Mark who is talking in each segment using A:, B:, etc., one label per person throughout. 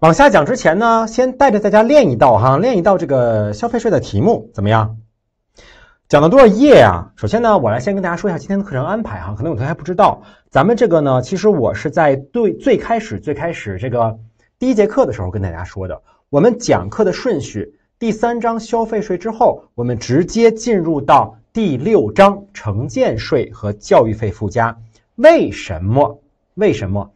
A: 往下讲之前呢，先带着大家练一道哈，练一道这个消费税的题目，怎么样？讲了多少页啊？首先呢，我来先跟大家说一下今天的课程安排哈。可能有同学还不知道，咱们这个呢，其实我是在对最开始最开始这个第一节课的时候跟大家说的。我们讲课的顺序，第三章消费税之后，我们直接进入到第六章城建税和教育费附加。为什么？为什么？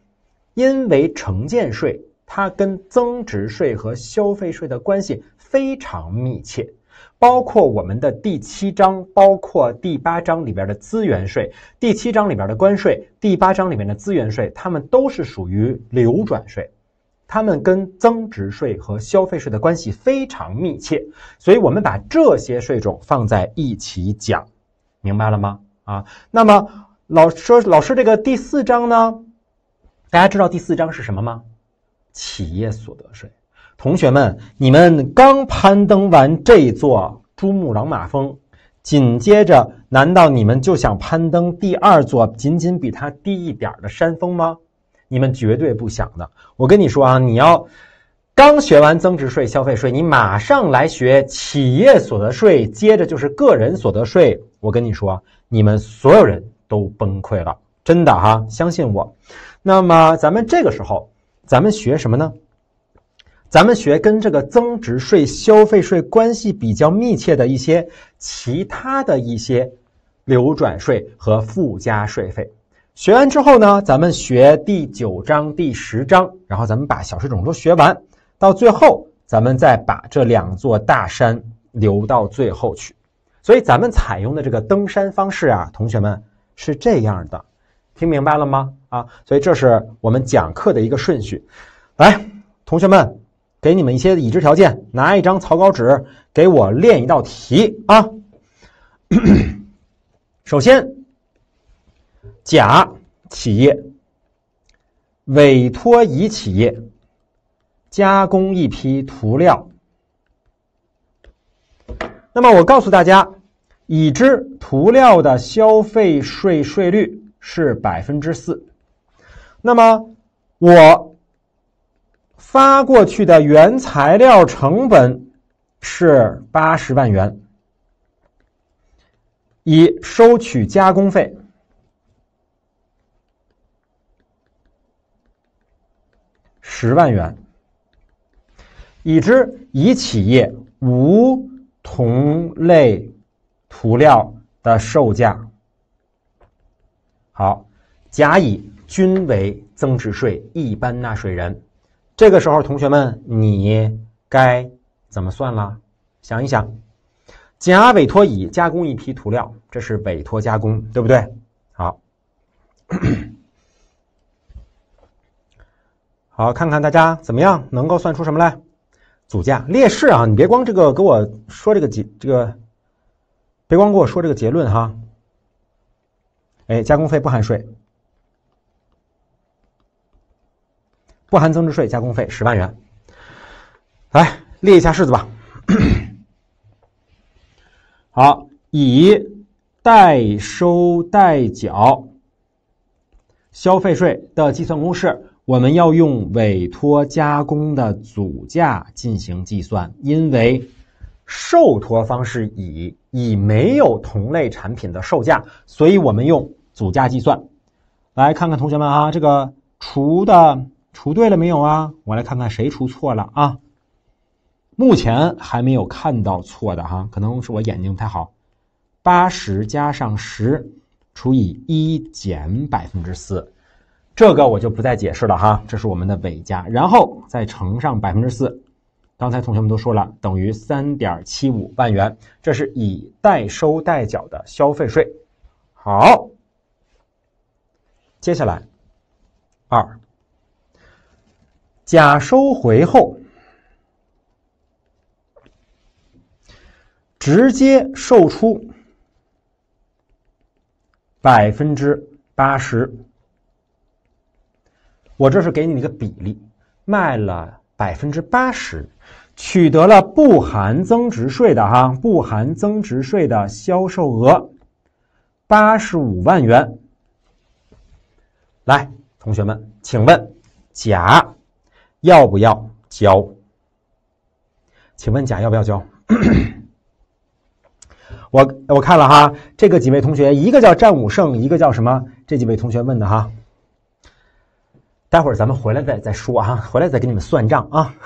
A: 因为城建税。它跟增值税和消费税的关系非常密切，包括我们的第七章，包括第八章里边的资源税，第七章里边的关税，第八章里面的资源税，它们都是属于流转税，它们跟增值税和消费税的关系非常密切，所以我们把这些税种放在一起讲，明白了吗？啊，那么老说老师这个第四章呢，大家知道第四章是什么吗？企业所得税，同学们，你们刚攀登完这座珠穆朗玛峰，紧接着，难道你们就想攀登第二座仅仅比它低一点的山峰吗？你们绝对不想的。我跟你说啊，你要刚学完增值税、消费税，你马上来学企业所得税，接着就是个人所得税。我跟你说，你们所有人都崩溃了，真的哈，相信我。那么，咱们这个时候。咱们学什么呢？咱们学跟这个增值税、消费税关系比较密切的一些其他的一些流转税和附加税费。学完之后呢，咱们学第九章、第十章，然后咱们把小税种都学完，到最后咱们再把这两座大山留到最后去。所以咱们采用的这个登山方式啊，同学们是这样的，听明白了吗？啊，所以这是我们讲课的一个顺序。来，同学们，给你们一些已知条件，拿一张草稿纸，给我练一道题啊。首先，甲企业委托乙企业加工一批涂料，那么我告诉大家，已知涂料的消费税税率是百分之四。那么我发过去的原材料成本是八十万元，已收取加工费十万元。已知乙企业无同类涂料的售价。好，甲乙。均为增值税一般纳税人。这个时候，同学们，你该怎么算了？想一想，甲委托乙加工一批涂料，这是委托加工，对不对？好，好，看看大家怎么样能够算出什么来。组价列式啊，你别光这个给我说这个结这个，别光给我说这个结论哈。哎，加工费不含税。不含增值税加工费十万元，来列一下式子吧。好，以代收代缴消费税的计算公式，我们要用委托加工的组价进行计算，因为受托方是以以没有同类产品的售价，所以我们用组价计算。来看看同学们啊，这个除的。除对了没有啊？我来看看谁出错了啊。目前还没有看到错的哈，可能是我眼睛不太好。八十加上十除以一减百分之四，这个我就不再解释了哈。这是我们的尾加，然后再乘上百分之四。刚才同学们都说了，等于三点七五万元，这是以代收代缴的消费税。好，接下来二。甲收回后，直接售出百分之八十。我这是给你一个比例，卖了百分之八十，取得了不含增值税的哈，不含增值税的销售额八十五万元。来，同学们，请问甲？要不要交？请问甲要不要交？我我看了哈，这个几位同学，一个叫战五胜，一个叫什么？这几位同学问的哈。待会儿咱们回来再再说啊，回来再给你们算账啊。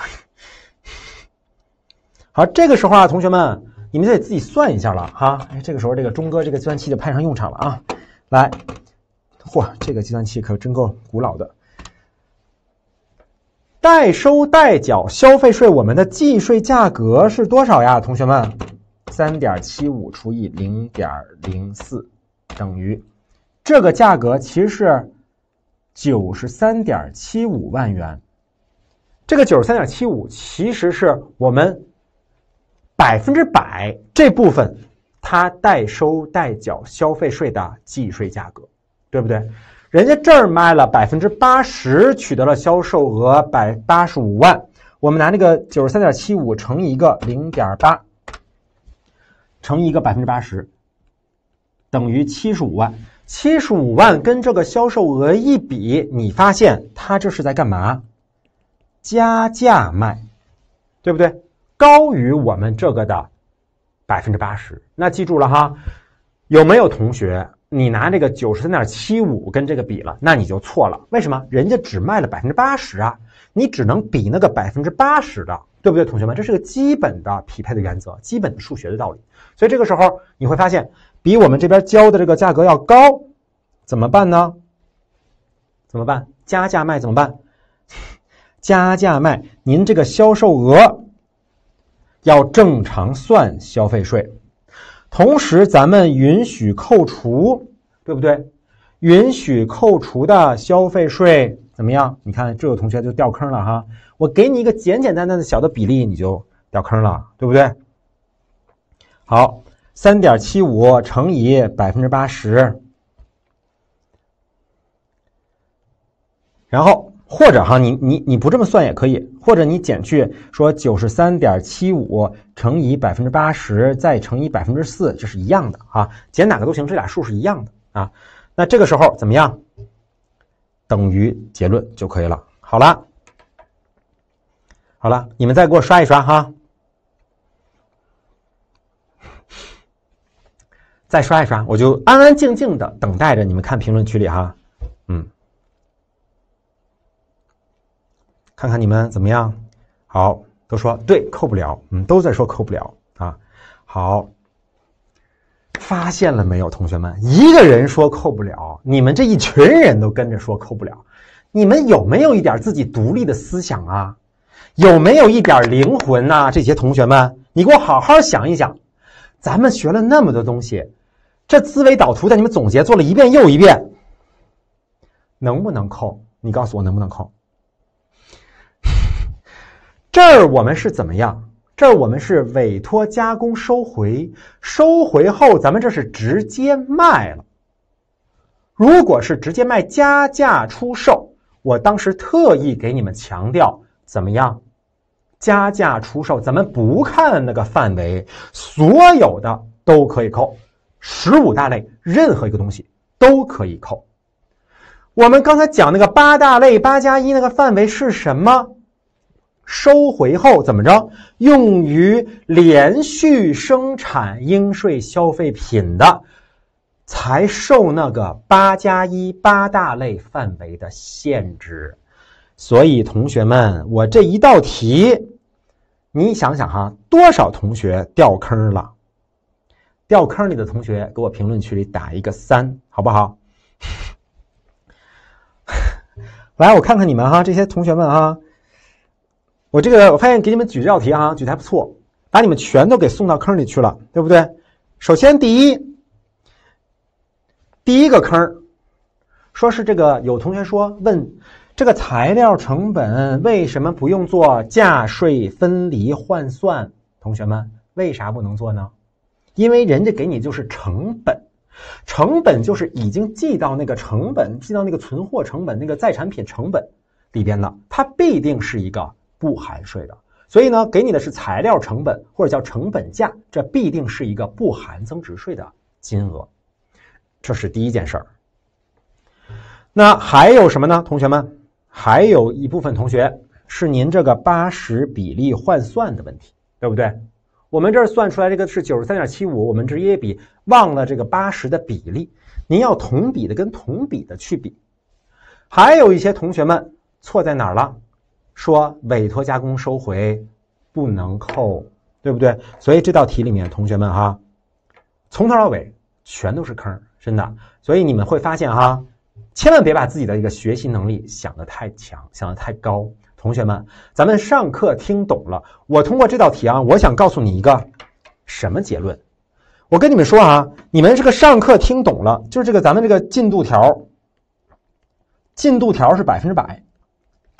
A: 好，这个时候啊，同学们，你们得自己算一下了哈。哎，这个时候这个钟哥这个计算器就派上用场了啊。来，嚯，这个计算器可真够古老的。代收代缴消费税，我们的计税价格是多少呀，同学们？三点七五除以零点零四，等于这个价格其实是九十三点七五万元。这个九十三点七五，其实是我们百分之百这部分它代收代缴消费税的计税价格，对不对？人家这儿卖了百分之八十，取得了销售额百八十五万。我们拿那个九十三点七五乘以一个零点八，乘以一个百分之八十，等于七十五万。七十五万跟这个销售额一比，你发现他这是在干嘛？加价卖，对不对？高于我们这个的百分之八十。那记住了哈，有没有同学？你拿这个九十三点七五跟这个比了，那你就错了。为什么？人家只卖了百分之八十啊！你只能比那个百分之八十的，对不对？同学们，这是个基本的匹配的原则，基本的数学的道理。所以这个时候你会发现，比我们这边交的这个价格要高，怎么办呢？怎么办？加价卖怎么办？加价卖，您这个销售额要正常算消费税。同时，咱们允许扣除，对不对？允许扣除的消费税怎么样？你看，这有同学就掉坑了哈。我给你一个简简单单的小的比例，你就掉坑了，对不对？好，三点七五乘以百分之八十，然后。或者哈，你你你不这么算也可以，或者你减去说九十三点七五乘以百分之八十再乘以百分之四，这是一样的啊，减哪个都行，这俩数是一样的啊。那这个时候怎么样，等于结论就可以了。好了，好了，你们再给我刷一刷哈，再刷一刷，我就安安静静的等待着你们看评论区里哈，嗯。看看你们怎么样？好，都说对，扣不了。嗯，都在说扣不了啊。好，发现了没有，同学们？一个人说扣不了，你们这一群人都跟着说扣不了。你们有没有一点自己独立的思想啊？有没有一点灵魂呐？这些同学们，你给我好好想一想。咱们学了那么多东西，这思维导图在你们总结做了一遍又一遍，能不能扣？你告诉我能不能扣？这儿我们是怎么样？这儿我们是委托加工收回，收回后咱们这是直接卖了。如果是直接卖加价出售，我当时特意给你们强调怎么样？加价出售，咱们不看那个范围，所有的都可以扣，十五大类任何一个东西都可以扣。我们刚才讲那个八大类八加一那个范围是什么？收回后怎么着？用于连续生产应税消费品的，才受那个八加一八大类范围的限制。所以同学们，我这一道题，你想想哈，多少同学掉坑了？掉坑里的同学给我评论区里打一个三，好不好？来，我看看你们哈，这些同学们哈。我这个我发现给你们举这道题啊，举的还不错，把你们全都给送到坑里去了，对不对？首先第一，第一个坑儿，说是这个有同学说问这个材料成本为什么不用做价税分离换算？同学们为啥不能做呢？因为人家给你就是成本，成本就是已经记到那个成本，记到那个存货成本、那个在产品成本里边了，它必定是一个。不含税的，所以呢，给你的是材料成本或者叫成本价，这必定是一个不含增值税的金额，这是第一件事儿。那还有什么呢？同学们，还有一部分同学是您这个八十比例换算的问题，对不对？我们这儿算出来这个是九十三点七五，我们直接比忘了这个八十的比例，您要同比的跟同比的去比。还有一些同学们错在哪儿了？说委托加工收回不能扣，对不对？所以这道题里面，同学们哈，从头到尾全都是坑，真的。所以你们会发现哈，千万别把自己的一个学习能力想的太强，想的太高。同学们，咱们上课听懂了，我通过这道题啊，我想告诉你一个什么结论？我跟你们说啊，你们这个上课听懂了，就是这个咱们这个进度条，进度条是百分之百。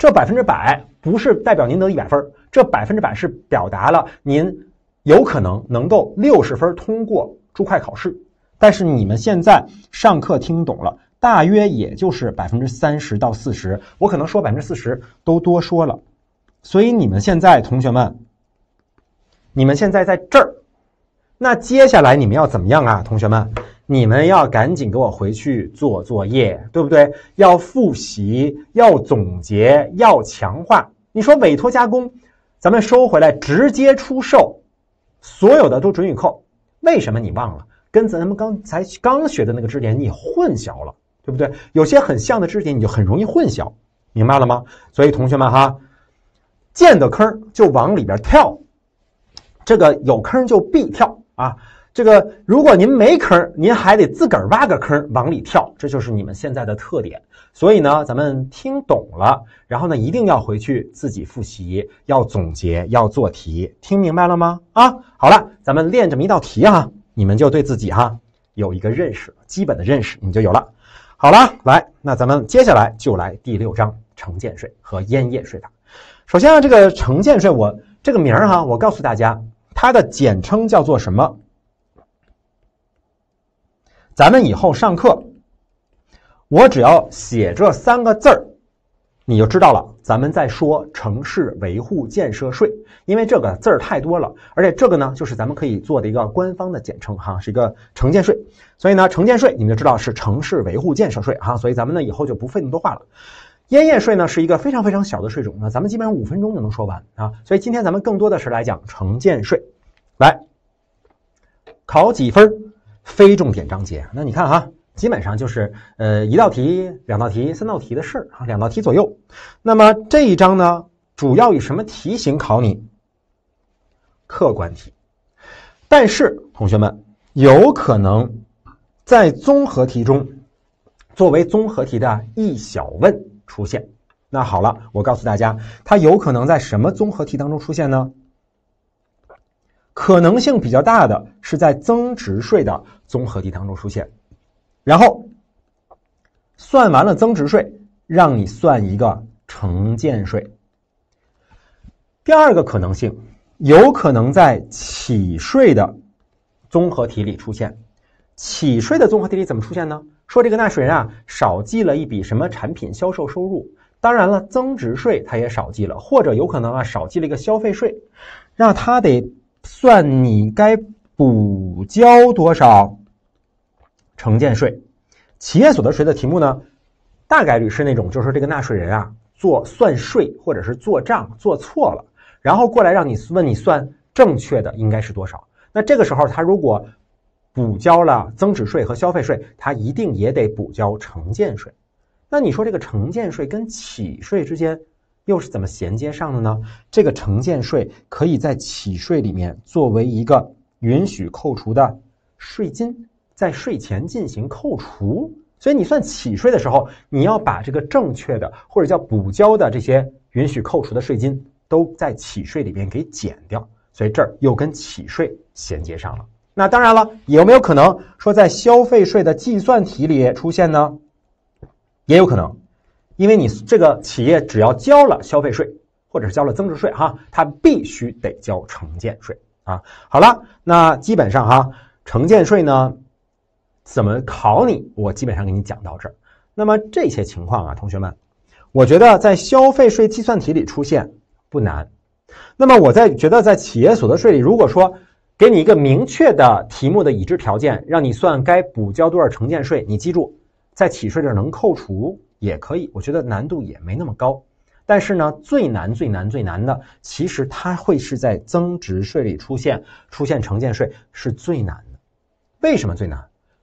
A: 这百分之百不是代表您得一百分，这百分之百是表达了您有可能能够六十分通过注会考试。但是你们现在上课听懂了，大约也就是百分之三十到四十，我可能说百分之四十都多说了。所以你们现在，同学们，你们现在在这儿，那接下来你们要怎么样啊，同学们？你们要赶紧给我回去做作业，对不对？要复习，要总结，要强化。你说委托加工，咱们收回来直接出售，所有的都准予扣。为什么你忘了？跟咱们刚才刚学的那个知识点你混淆了，对不对？有些很像的知识点你就很容易混淆，明白了吗？所以同学们哈，见的坑就往里边跳，这个有坑就必跳啊。这个，如果您没坑，您还得自个儿挖个坑往里跳，这就是你们现在的特点。所以呢，咱们听懂了，然后呢，一定要回去自己复习，要总结，要做题，听明白了吗？啊，好了，咱们练这么一道题哈，你们就对自己哈有一个认识，基本的认识你就有了。好了，来，那咱们接下来就来第六章城建税和烟叶税法。首先啊，这个城建税，我这个名儿哈，我告诉大家，它的简称叫做什么？咱们以后上课，我只要写这三个字儿，你就知道了。咱们在说城市维护建设税，因为这个字儿太多了，而且这个呢，就是咱们可以做的一个官方的简称哈，是一个城建税。所以呢，城建税你们就知道是城市维护建设税哈。所以咱们呢以后就不费那么多话了。烟叶税呢是一个非常非常小的税种呢，咱们基本上五分钟就能说完啊。所以今天咱们更多的是来讲城建税，来考几分。非重点章节，那你看哈，基本上就是呃一道题、两道题、三道题的事儿啊，两道题左右。那么这一章呢，主要以什么题型考你？客观题。但是同学们有可能在综合题中作为综合题的一小问出现。那好了，我告诉大家，它有可能在什么综合题当中出现呢？可能性比较大的是在增值税的综合题当中出现，然后算完了增值税，让你算一个城建税。第二个可能性有可能在企税的综合题里出现，企税的综合题里怎么出现呢？说这个纳税人啊少记了一笔什么产品销售收入，当然了，增值税他也少记了，或者有可能啊少记了一个消费税，让他得。算你该补交多少城建税？企业所得税的题目呢，大概率是那种，就是说这个纳税人啊做算税或者是做账做错了，然后过来让你问你算正确的应该是多少。那这个时候他如果补交了增值税和消费税，他一定也得补交城建税。那你说这个城建税跟企税之间？又是怎么衔接上的呢？这个城建税可以在起税里面作为一个允许扣除的税金，在税前进行扣除。所以你算起税的时候，你要把这个正确的或者叫补交的这些允许扣除的税金，都在起税里面给减掉。所以这儿又跟起税衔接上了。那当然了，有没有可能说在消费税的计算题里出现呢？也有可能。因为你这个企业只要交了消费税，或者是交了增值税，哈，它必须得交城建税啊。好了，那基本上哈，城建税呢，怎么考你？我基本上给你讲到这儿。那么这些情况啊，同学们，我觉得在消费税计算题里出现不难。那么我在觉得在企业所得税里，如果说给你一个明确的题目的已知条件，让你算该补交多少城建税，你记住，在企税这能扣除。也可以，我觉得难度也没那么高。但是呢，最难最难最难的，其实它会是在增值税里出现，出现城建税是最难的。为什么最难？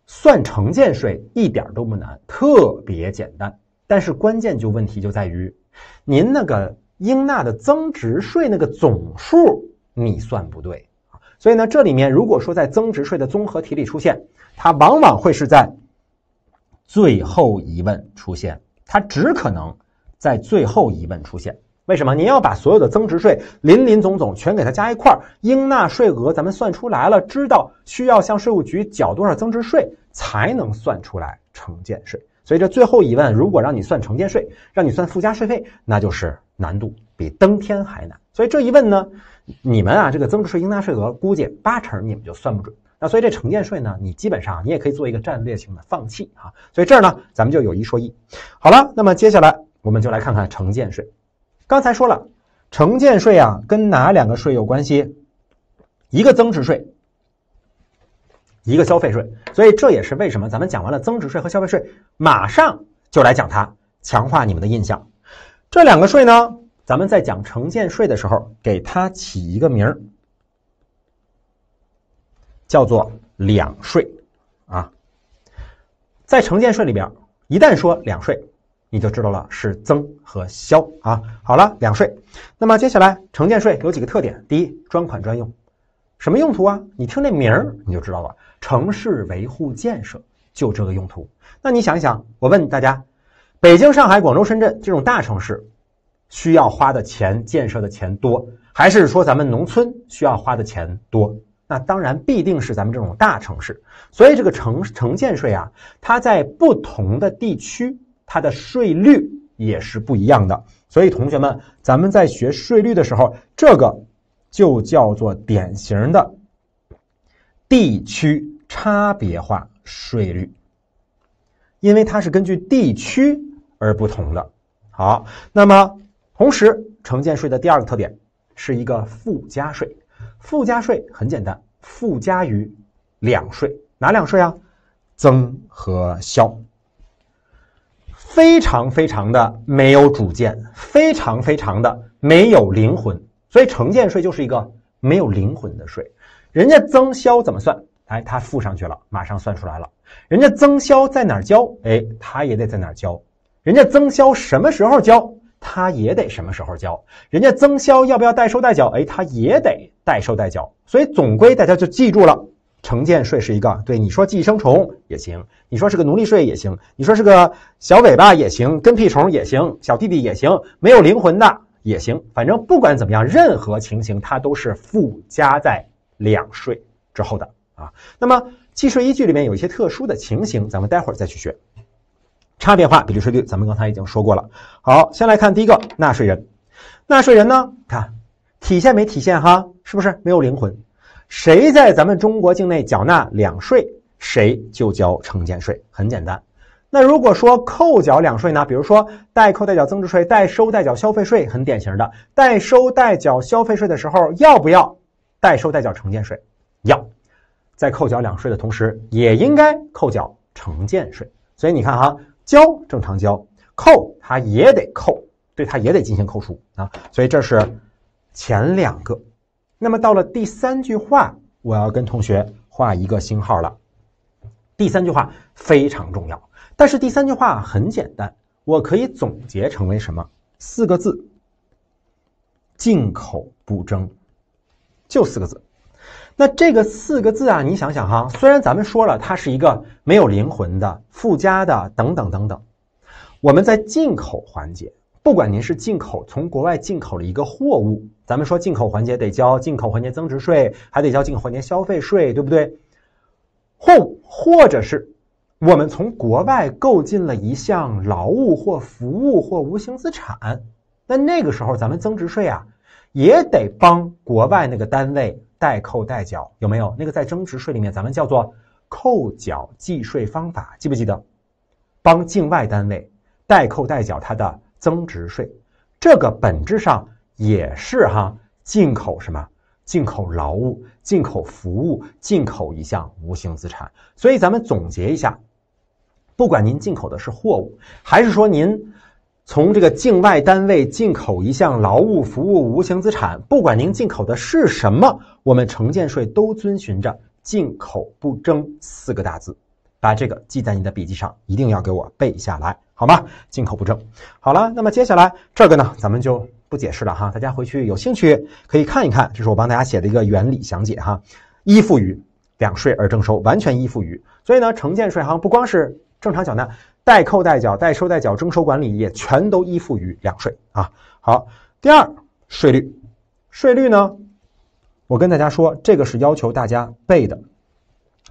A: 算城建税一点都不难，特别简单。但是关键就问题就在于，您那个应纳的增值税那个总数你算不对。所以呢，这里面如果说在增值税的综合题里出现，它往往会是在最后一问出现。它只可能在最后一问出现，为什么？你要把所有的增值税林林总总全给它加一块，应纳税额咱们算出来了，知道需要向税务局缴多少增值税才能算出来城建税。所以这最后一问，如果让你算城建税，让你算附加税费，那就是难度比登天还难。所以这一问呢，你们啊，这个增值税应纳税额估计八成你们就算不准。那所以这城建税呢，你基本上你也可以做一个战略性的放弃啊。所以这儿呢，咱们就有一说一。好了，那么接下来我们就来看看城建税。刚才说了，城建税啊跟哪两个税有关系？一个增值税，一个消费税。所以这也是为什么咱们讲完了增值税和消费税，马上就来讲它，强化你们的印象。这两个税呢，咱们在讲城建税的时候，给它起一个名儿。叫做两税，啊，在城建税里边，一旦说两税，你就知道了是增和消啊。好了，两税，那么接下来城建税有几个特点：第一，专款专用，什么用途啊？你听这名儿你就知道了，城市维护建设就这个用途。那你想一想，我问大家，北京、上海、广州、深圳这种大城市需要花的钱、建设的钱多，还是说咱们农村需要花的钱多？那当然必定是咱们这种大城市，所以这个城城建税啊，它在不同的地区，它的税率也是不一样的。所以同学们，咱们在学税率的时候，这个就叫做典型的地区差别化税率，因为它是根据地区而不同的。好，那么同时，城建税的第二个特点是一个附加税。附加税很简单，附加于两税，哪两税啊？增和消。非常非常的没有主见，非常非常的没有灵魂，所以城建税就是一个没有灵魂的税。人家增销怎么算？哎，他附上去了，马上算出来了。人家增销在哪交？哎，他也得在哪交。人家增销什么时候交？他也得什么时候交。人家增销要不要代收代缴？哎，他也得。代收代缴，所以总归大家就记住了，城建税是一个。对你说寄生虫也行，你说是个奴隶税也行，你说是个小尾巴也行，跟屁虫也行，小弟弟也行，没有灵魂的也行。反正不管怎么样，任何情形它都是附加在两税之后的啊。那么计税依据里面有一些特殊的情形，咱们待会儿再去学。差别化比例税率，咱们刚才已经说过了。好，先来看第一个纳税人，纳税人呢，看。体现没体现？哈，是不是没有灵魂？谁在咱们中国境内缴纳两税，谁就交城建税，很简单。那如果说扣缴两税呢？比如说代扣代缴增值税、代收代缴消费税，很典型的。代收代缴消费税的时候，要不要代收代缴城建税？要，在扣缴两税的同时，也应该扣缴城建税。所以你看哈，交正常交，扣它也得扣，对它也得进行扣除啊。所以这是。前两个，那么到了第三句话，我要跟同学画一个星号了。第三句话非常重要，但是第三句话很简单，我可以总结成为什么四个字：进口不争，就四个字。那这个四个字啊，你想想哈，虽然咱们说了它是一个没有灵魂的、附加的等等等等，我们在进口环节。不管您是进口从国外进口了一个货物，咱们说进口环节得交进口环节增值税，还得交进口环节消费税，对不对？或或者是我们从国外购进了一项劳务或服务或无形资产，那那个时候咱们增值税啊，也得帮国外那个单位代扣代缴，有没有？那个在增值税里面咱们叫做扣缴计税方法，记不记得？帮境外单位代扣代缴它的。增值税，这个本质上也是哈进口什么？进口劳务、进口服务、进口一项无形资产。所以咱们总结一下，不管您进口的是货物，还是说您从这个境外单位进口一项劳务服务、无形资产，不管您进口的是什么，我们城建税都遵循着“进口不征”四个大字。把这个记在你的笔记上，一定要给我背下来，好吗？进口不征。好了，那么接下来这个呢，咱们就不解释了哈。大家回去有兴趣可以看一看，这是我帮大家写的一个原理详解哈。依附于两税而征收，完全依附于。所以呢，城建税行不光是正常缴纳，代扣代缴、代收代缴、征收管理也全都依附于两税啊。好，第二税率，税率呢，我跟大家说，这个是要求大家背的，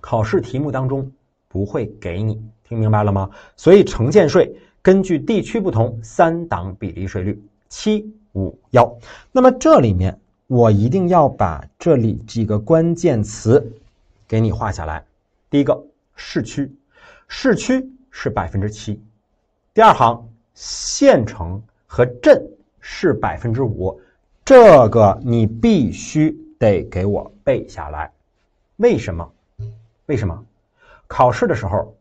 A: 考试题目当中。不会给你听明白了吗？所以城建税根据地区不同，三档比例税率七五幺。那么这里面我一定要把这里几个关键词给你画下来。第一个市区，市区是百分之七。第二行县城和镇是百分之五，这个你必须得给我背下来。为什么？为什么？考试的时候，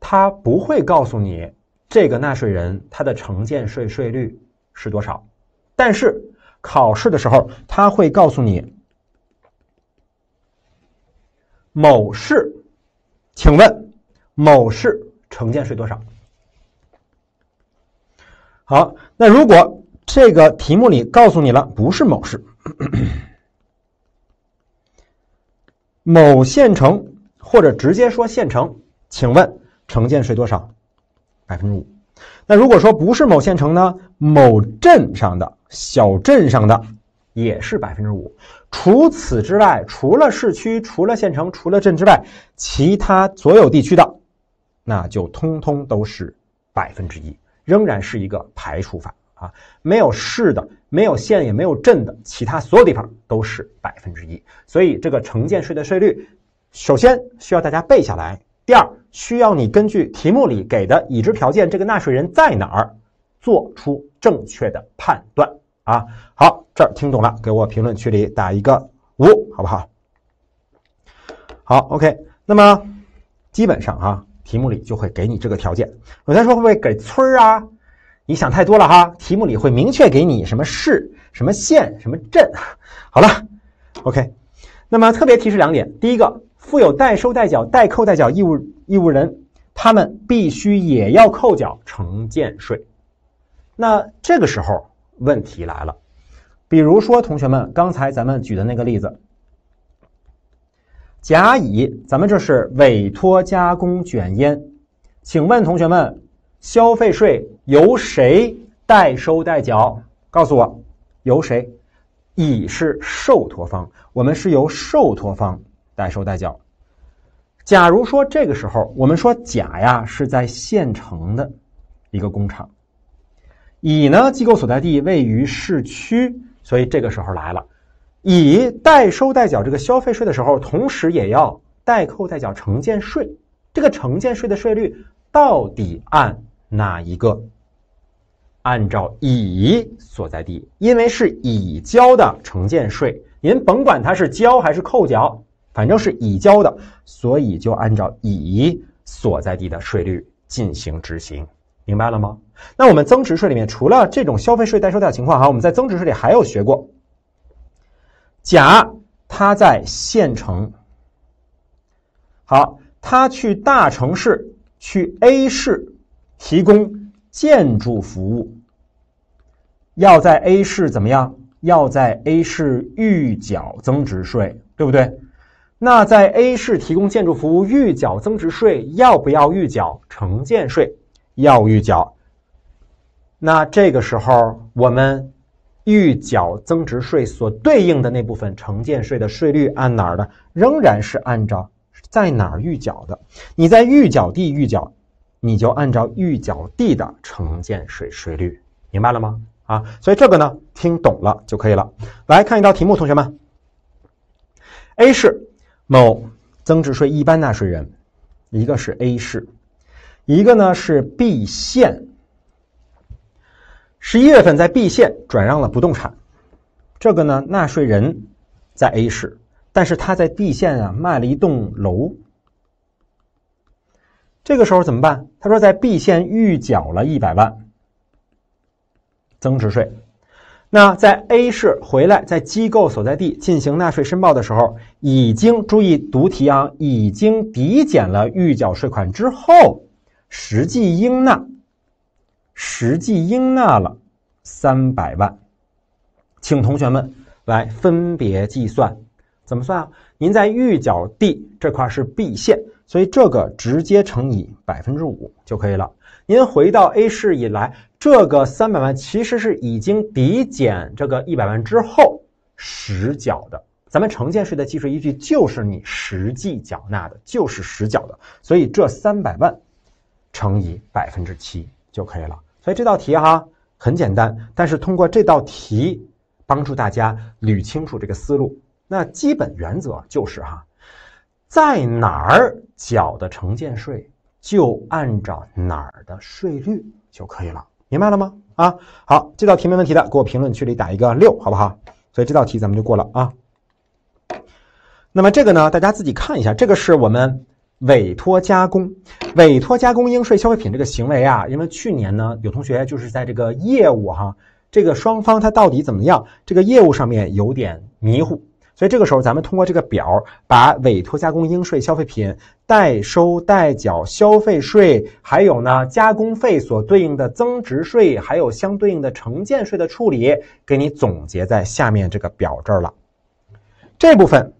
A: 他不会告诉你这个纳税人他的城建税税率是多少，但是考试的时候他会告诉你某市，请问某市城建税多少？好，那如果这个题目里告诉你了，不是某市，某县城。或者直接说县城，请问城建税多少？百分之五。那如果说不是某县城呢？某镇上的、小镇上的也是百分之五。除此之外，除了市区、除了县城、除了镇之外，其他所有地区的，那就通通都是百分之一。仍然是一个排除法啊，没有市的、没有县也没有镇的，其他所有地方都是百分之一。所以这个城建税的税率。首先需要大家背下来，第二需要你根据题目里给的已知条件，这个纳税人在哪儿，做出正确的判断啊。好，这儿听懂了，给我评论区里打一个五，好不好？好，OK。那么基本上啊，题目里就会给你这个条件。有同学说会不会给村儿啊？你想太多了哈，题目里会明确给你什么市、什么县、什么镇。好了，OK。那么特别提示两点，第一个。负有代收代缴、代扣代缴义务义务人，他们必须也要扣缴城建税。那这个时候问题来了，比如说同学们刚才咱们举的那个例子，甲乙，咱们这是委托加工卷烟，请问同学们，消费税由谁代收代缴？告诉我，由谁？乙是受托方，我们是由受托方。代收代缴。假如说这个时候，我们说甲呀是在县城的一个工厂，乙呢机构所在地位于市区，所以这个时候来了，乙代收代缴这个消费税的时候，同时也要代扣代缴城建税。这个城建税的税率到底按哪一个？按照乙所在地，因为是乙交的城建税，您甭管它是交还是扣缴。反正是已交的，所以就按照乙所在地的税率进行执行，明白了吗？那我们增值税里面除了这种消费税代收的情况哈，我们在增值税里还有学过，甲他在县城，好，他去大城市去 A 市提供建筑服务，要在 A 市怎么样？要在 A 市预缴增值税，对不对？那在 A 市提供建筑服务预缴增值税，要不要预缴城建税？要预缴。那这个时候我们预缴增值税所对应的那部分城建税的税率按哪儿的？仍然是按照在哪儿预缴的。你在预缴地预缴，你就按照预缴地的城建税税率，明白了吗？啊，所以这个呢，听懂了就可以了。来看一道题目，同学们，A 市。某增值税一般纳税人，一个是 A 市，一个呢是 B 县。十一月份在 B 县转让了不动产，这个呢纳税人在 A 市，但是他在 B 县啊卖了一栋楼。这个时候怎么办？他说在 B 县预缴了一百万增值税。那在 A 市回来，在机构所在地进行纳税申报的时候，已经注意读题啊，已经抵减了预缴税款之后，实际应纳，实际应纳了三百万，请同学们来分别计算，怎么算啊？您在预缴地这块是 B 县，所以这个直接乘以百分之五就可以了。您回到 A 市以来。这个三百万其实是已经抵减这个一百万之后实缴的。咱们城建税的计税依据就是你实际缴纳的，就是实缴的。所以这三百万乘以百分之七就可以了。所以这道题哈很简单，但是通过这道题帮助大家捋清楚这个思路。那基本原则就是哈，在哪儿缴的城建税就按照哪儿的税率就可以了。明白了吗？啊，好，这道题没问题的，给我评论区里打一个六，好不好？所以这道题咱们就过了啊。那么这个呢，大家自己看一下，这个是我们委托加工，委托加工应税消费品这个行为啊，因为去年呢，有同学就是在这个业务哈，这个双方他到底怎么样，这个业务上面有点迷糊。所以这个时候，咱们通过这个表，把委托加工应税消费品代收代缴消费税，还有呢加工费所对应的增值税，还有相对应的城建税的处理，给你总结在下面这个表这儿了。这部分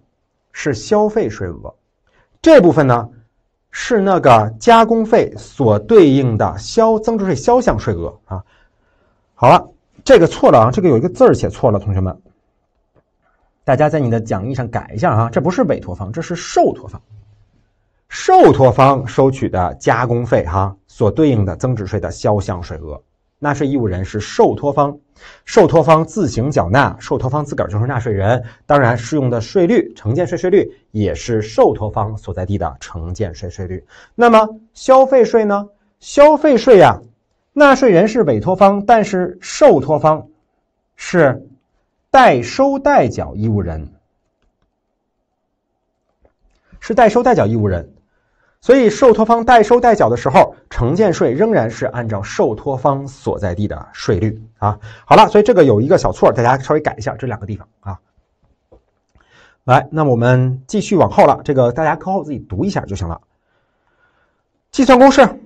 A: 是消费税额，这部分呢是那个加工费所对应的销增值税销项税额啊。好了，这个错了啊，这个有一个字儿写错了，同学们。大家在你的讲义上改一下啊，这不是委托方，这是受托方。受托方收取的加工费，哈，所对应的增值税的销项税额，纳税义务人是受托方，受托方自行缴纳，受托方自个儿就是纳税人，当然适用的税率，城建税税率也是受托方所在地的城建税税率。那么消费税呢？消费税呀，纳税人是委托方，但是受托方是。代收代缴义务人是代收代缴义务人，所以受托方代收代缴的时候，城建税仍然是按照受托方所在地的税率啊。好了，所以这个有一个小错，大家稍微改一下这两个地方啊。来，那么我们继续往后了，这个大家课后自己读一下就行了。计算公式。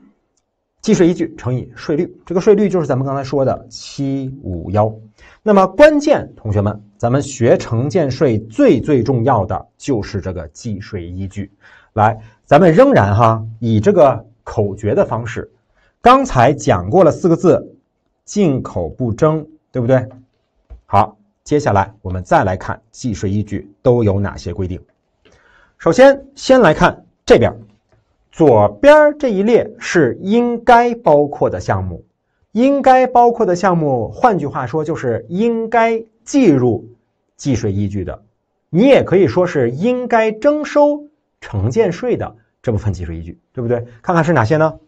A: 计税依据乘以税率，这个税率就是咱们刚才说的七五幺。那么关键，同学们，咱们学城建税最最重要的就是这个计税依据。来，咱们仍然哈以这个口诀的方式，刚才讲过了四个字：进口不征，对不对？好，接下来我们再来看计税依据都有哪些规定。首先，先来看这边。左边这一列是应该包括的项目，应该包括的项目，换句话说就是应该计入计税依据的。你也可以说是应该征收城建税的这部分计税依据，对不对？看看是哪些呢？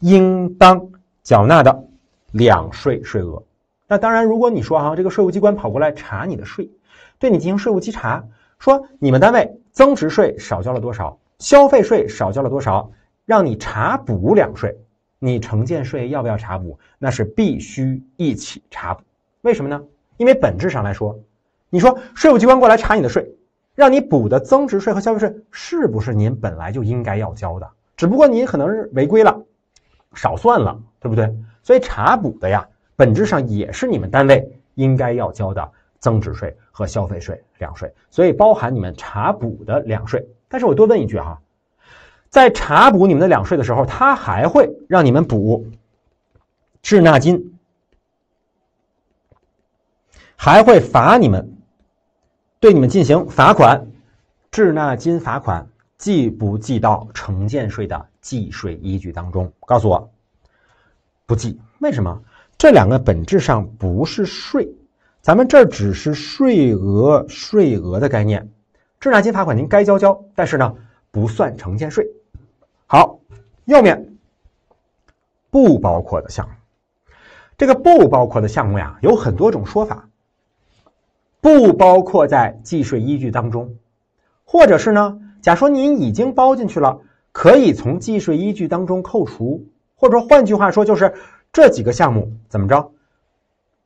A: 应当缴纳的两税税额。那当然，如果你说啊，这个税务机关跑过来查你的税，对你进行税务稽查，说你们单位增值税少交了多少？消费税少交了多少，让你查补两税，你城建税要不要查补？那是必须一起查补。为什么呢？因为本质上来说，你说税务机关过来查你的税，让你补的增值税和消费税，是不是您本来就应该要交的？只不过您可能是违规了，少算了，对不对？所以查补的呀，本质上也是你们单位应该要交的增值税和消费税两税，所以包含你们查补的两税。但是我多问一句哈，在查补你们的两税的时候，他还会让你们补滞纳金，还会罚你们，对你们进行罚款、滞纳金罚款，记不记到城建税的计税依据当中？告诉我，不记，为什么？这两个本质上不是税，咱们这儿只是税额、税额的概念。滞纳金罚款您该交交，但是呢，不算城建税。好，右面不包括的项目，这个不包括的项目呀，有很多种说法。不包括在计税依据当中，或者是呢，假说您已经包进去了，可以从计税依据当中扣除，或者说换句话说，就是这几个项目怎么着，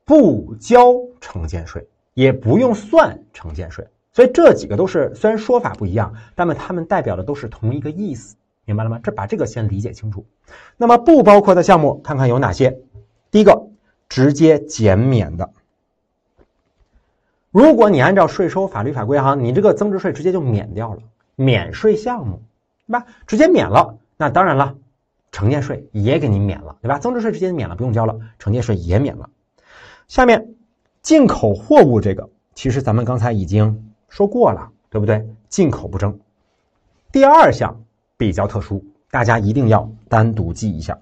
A: 不交城建税，也不用算城建税。所以这几个都是虽然说法不一样，但么它们代表的都是同一个意思，明白了吗？这把这个先理解清楚。那么不包括的项目，看看有哪些。第一个，直接减免的。如果你按照税收法律法规，哈，你这个增值税直接就免掉了，免税项目，对吧？直接免了，那当然了，城建税也给你免了，对吧？增值税直接免了，不用交了，城建税也免了。下面，进口货物这个，其实咱们刚才已经。说过了，对不对？进口不征。第二项比较特殊，大家一定要单独记一下。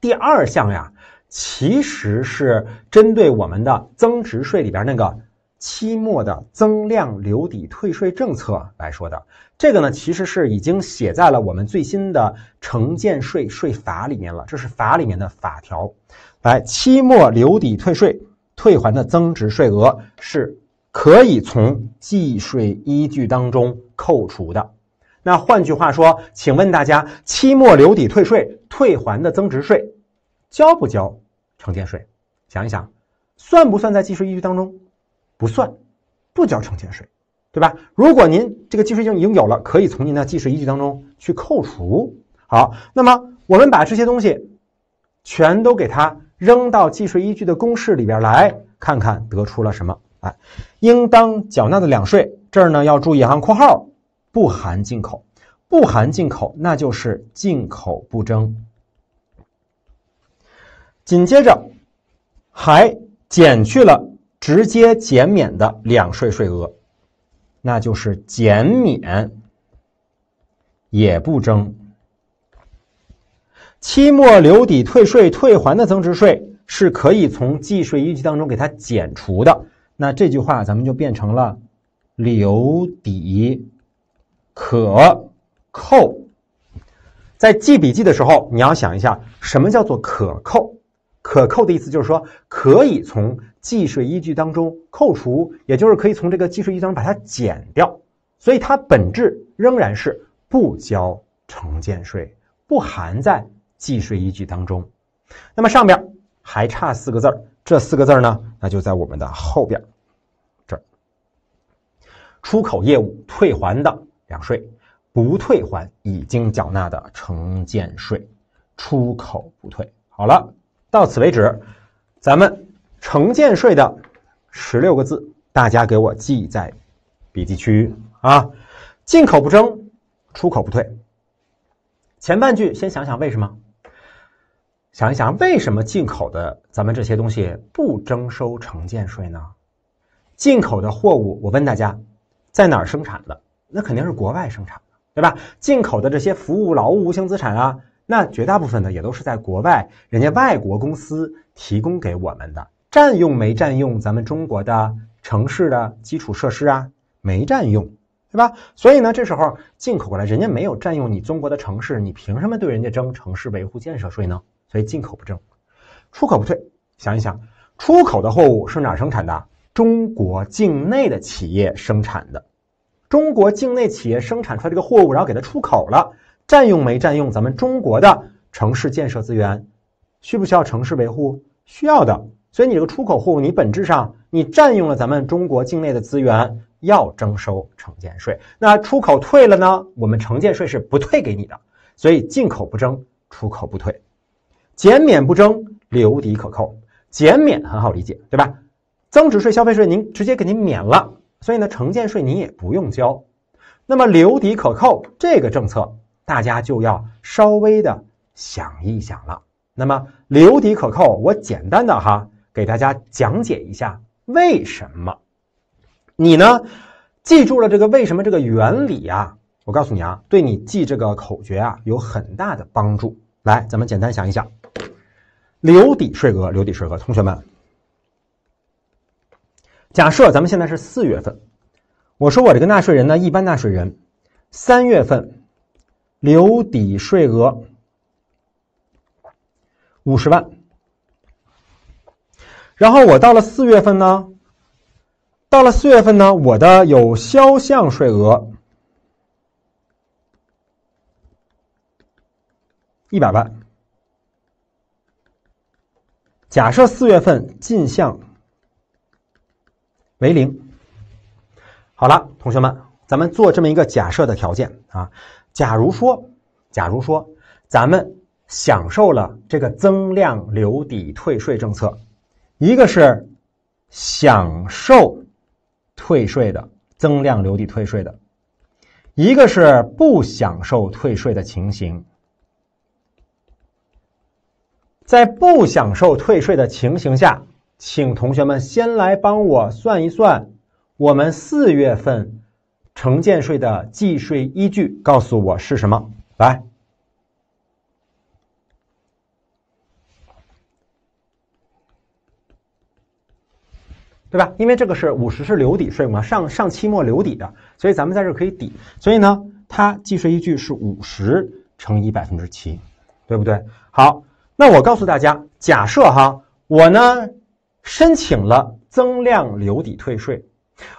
A: 第二项呀，其实是针对我们的增值税里边那个期末的增量留抵退税政策来说的。这个呢，其实是已经写在了我们最新的城建税税法里面了，这是法里面的法条。来，期末留抵退税退还的增值税额是。可以从计税依据当中扣除的。那换句话说，请问大家，期末留抵退税退还的增值税，交不交城建税？想一想，算不算在计税依据当中？不算，不交城建税，对吧？如果您这个计税已经已经有了，可以从您的计税依据当中去扣除。好，那么我们把这些东西全都给它扔到计税依据的公式里边来，看看得出了什么。哎，应当缴纳的两税，这儿呢要注意哈，括号不含进口，不含进口，那就是进口不征。紧接着还减去了直接减免的两税税额，那就是减免也不征。期末留抵退税退还的增值税是可以从计税依据当中给它减除的。那这句话咱们就变成了留抵可扣。在记笔记的时候，你要想一下，什么叫做可扣？可扣的意思就是说，可以从计税依据当中扣除，也就是可以从这个计税依据当中把它减掉。所以它本质仍然是不交城建税，不含在计税依据当中。那么上边还差四个字儿，这四个字儿呢，那就在我们的后边。出口业务退还的两税，不退还已经缴纳的城建税。出口不退。好了，到此为止，咱们城建税的十六个字，大家给我记在笔记区啊。进口不征，出口不退。前半句先想想为什么，想一想为什么进口的咱们这些东西不征收城建税呢？进口的货物，我问大家。在哪儿生产的？那肯定是国外生产的，对吧？进口的这些服务、劳务、无形资产啊，那绝大部分呢也都是在国外，人家外国公司提供给我们的。占用没占用咱们中国的城市的基础设施啊？没占用，对吧？所以呢，这时候进口过来，人家没有占用你中国的城市，你凭什么对人家征城市维护建设税呢？所以进口不征，出口不退。想一想，出口的货物是哪生产的？中国境内的企业生产的，中国境内企业生产出来这个货物，然后给它出口了，占用没占用咱们中国的城市建设资源？需不需要城市维护？需要的。所以你这个出口货物，你本质上你占用了咱们中国境内的资源，要征收城建税。那出口退了呢？我们城建税是不退给你的。所以进口不征，出口不退，减免不征，留抵可扣。减免很好理解，对吧？增值税、消费税您直接给您免了，所以呢，城建税您也不用交。那么留抵可扣这个政策，大家就要稍微的想一想了。那么留抵可扣，我简单的哈给大家讲解一下为什么。你呢，记住了这个为什么这个原理啊？我告诉你啊，对你记这个口诀啊有很大的帮助。来，咱们简单想一想，留抵税额，留抵税额，同学们。假设咱们现在是四月份，我说我这个纳税人呢，一般纳税人，三月份留抵税额五十万，然后我到了四月份呢，到了四月份呢，我的有销项税额一百万，假设四月份进项。为零。好了，同学们，咱们做这么一个假设的条件啊，假如说，假如说，咱们享受了这个增量留抵退税政策，一个是享受退税的增量留抵退税的，一个是不享受退税的情形，在不享受退税的情形下。请同学们先来帮我算一算，我们四月份城建税的计税依据，告诉我是什么？来，对吧？因为这个是五十是留抵税嘛，上上期末留底的，所以咱们在这可以抵。所以呢，它计税依据是五十乘以百分之七，对不对？好，那我告诉大家，假设哈，我呢。申请了增量留抵退税，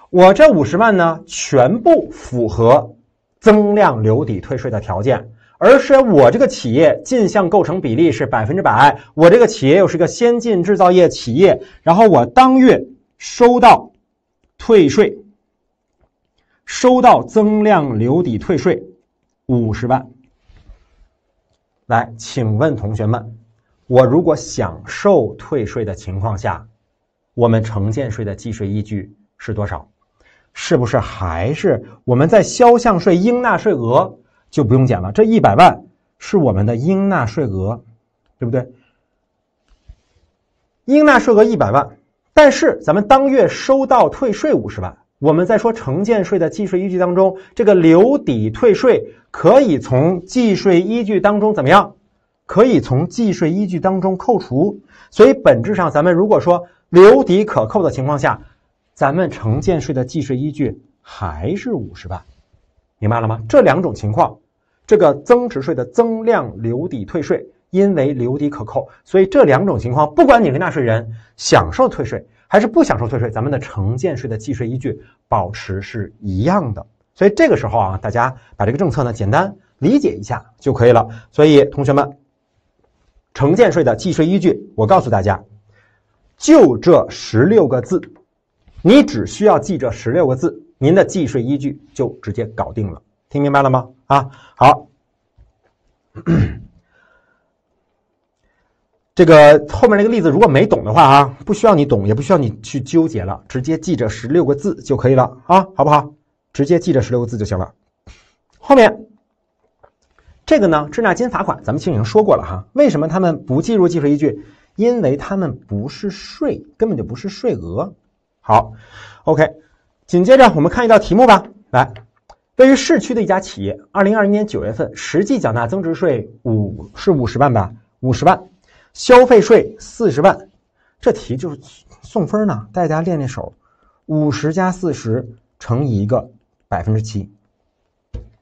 A: 我这五十万呢，全部符合增量留抵退税的条件，而且我这个企业进项构成比例是百分之百，我这个企业又是个先进制造业企业，然后我当月收到退税，收到增量留抵退税五十万。来，请问同学们，我如果享受退税的情况下？我们城建税的计税依据是多少？是不是还是我们在销项税应纳税额就不用减了？这一百万是我们的应纳税额，对不对？应纳税额一百万，但是咱们当月收到退税五十万，我们在说城建税的计税依据当中，这个留抵退税可以从计税依据当中怎么样？可以从计税依据当中扣除。所以本质上，咱们如果说。留抵可扣的情况下，咱们城建税的计税依据还是五十万，明白了吗？这两种情况，这个增值税的增量留抵退税，因为留抵可扣，所以这两种情况，不管你跟纳税人享受退税还是不享受退税，咱们的城建税的计税依据保持是一样的。所以这个时候啊，大家把这个政策呢简单理解一下就可以了。所以同学们，城建税的计税依据，我告诉大家。就这十六个字，你只需要记这十六个字，您的计税依据就直接搞定了。听明白了吗？啊，好，这个后面那个例子，如果没懂的话啊，不需要你懂，也不需要你去纠结了，直接记这十六个字就可以了啊，好不好？直接记这十六个字就行了。后面这个呢，滞纳金、罚款，咱们其实已经说过了哈，为什么他们不计入计税依据？因为它们不是税，根本就不是税额。好，OK。紧接着我们看一道题目吧。来，位于市区的一家企业，二零二一年九月份实际缴纳增值税五是五十万吧，五十万，消费税四十万。这题就是送分呢，大家练练手。五十加四十乘以一个百分之七，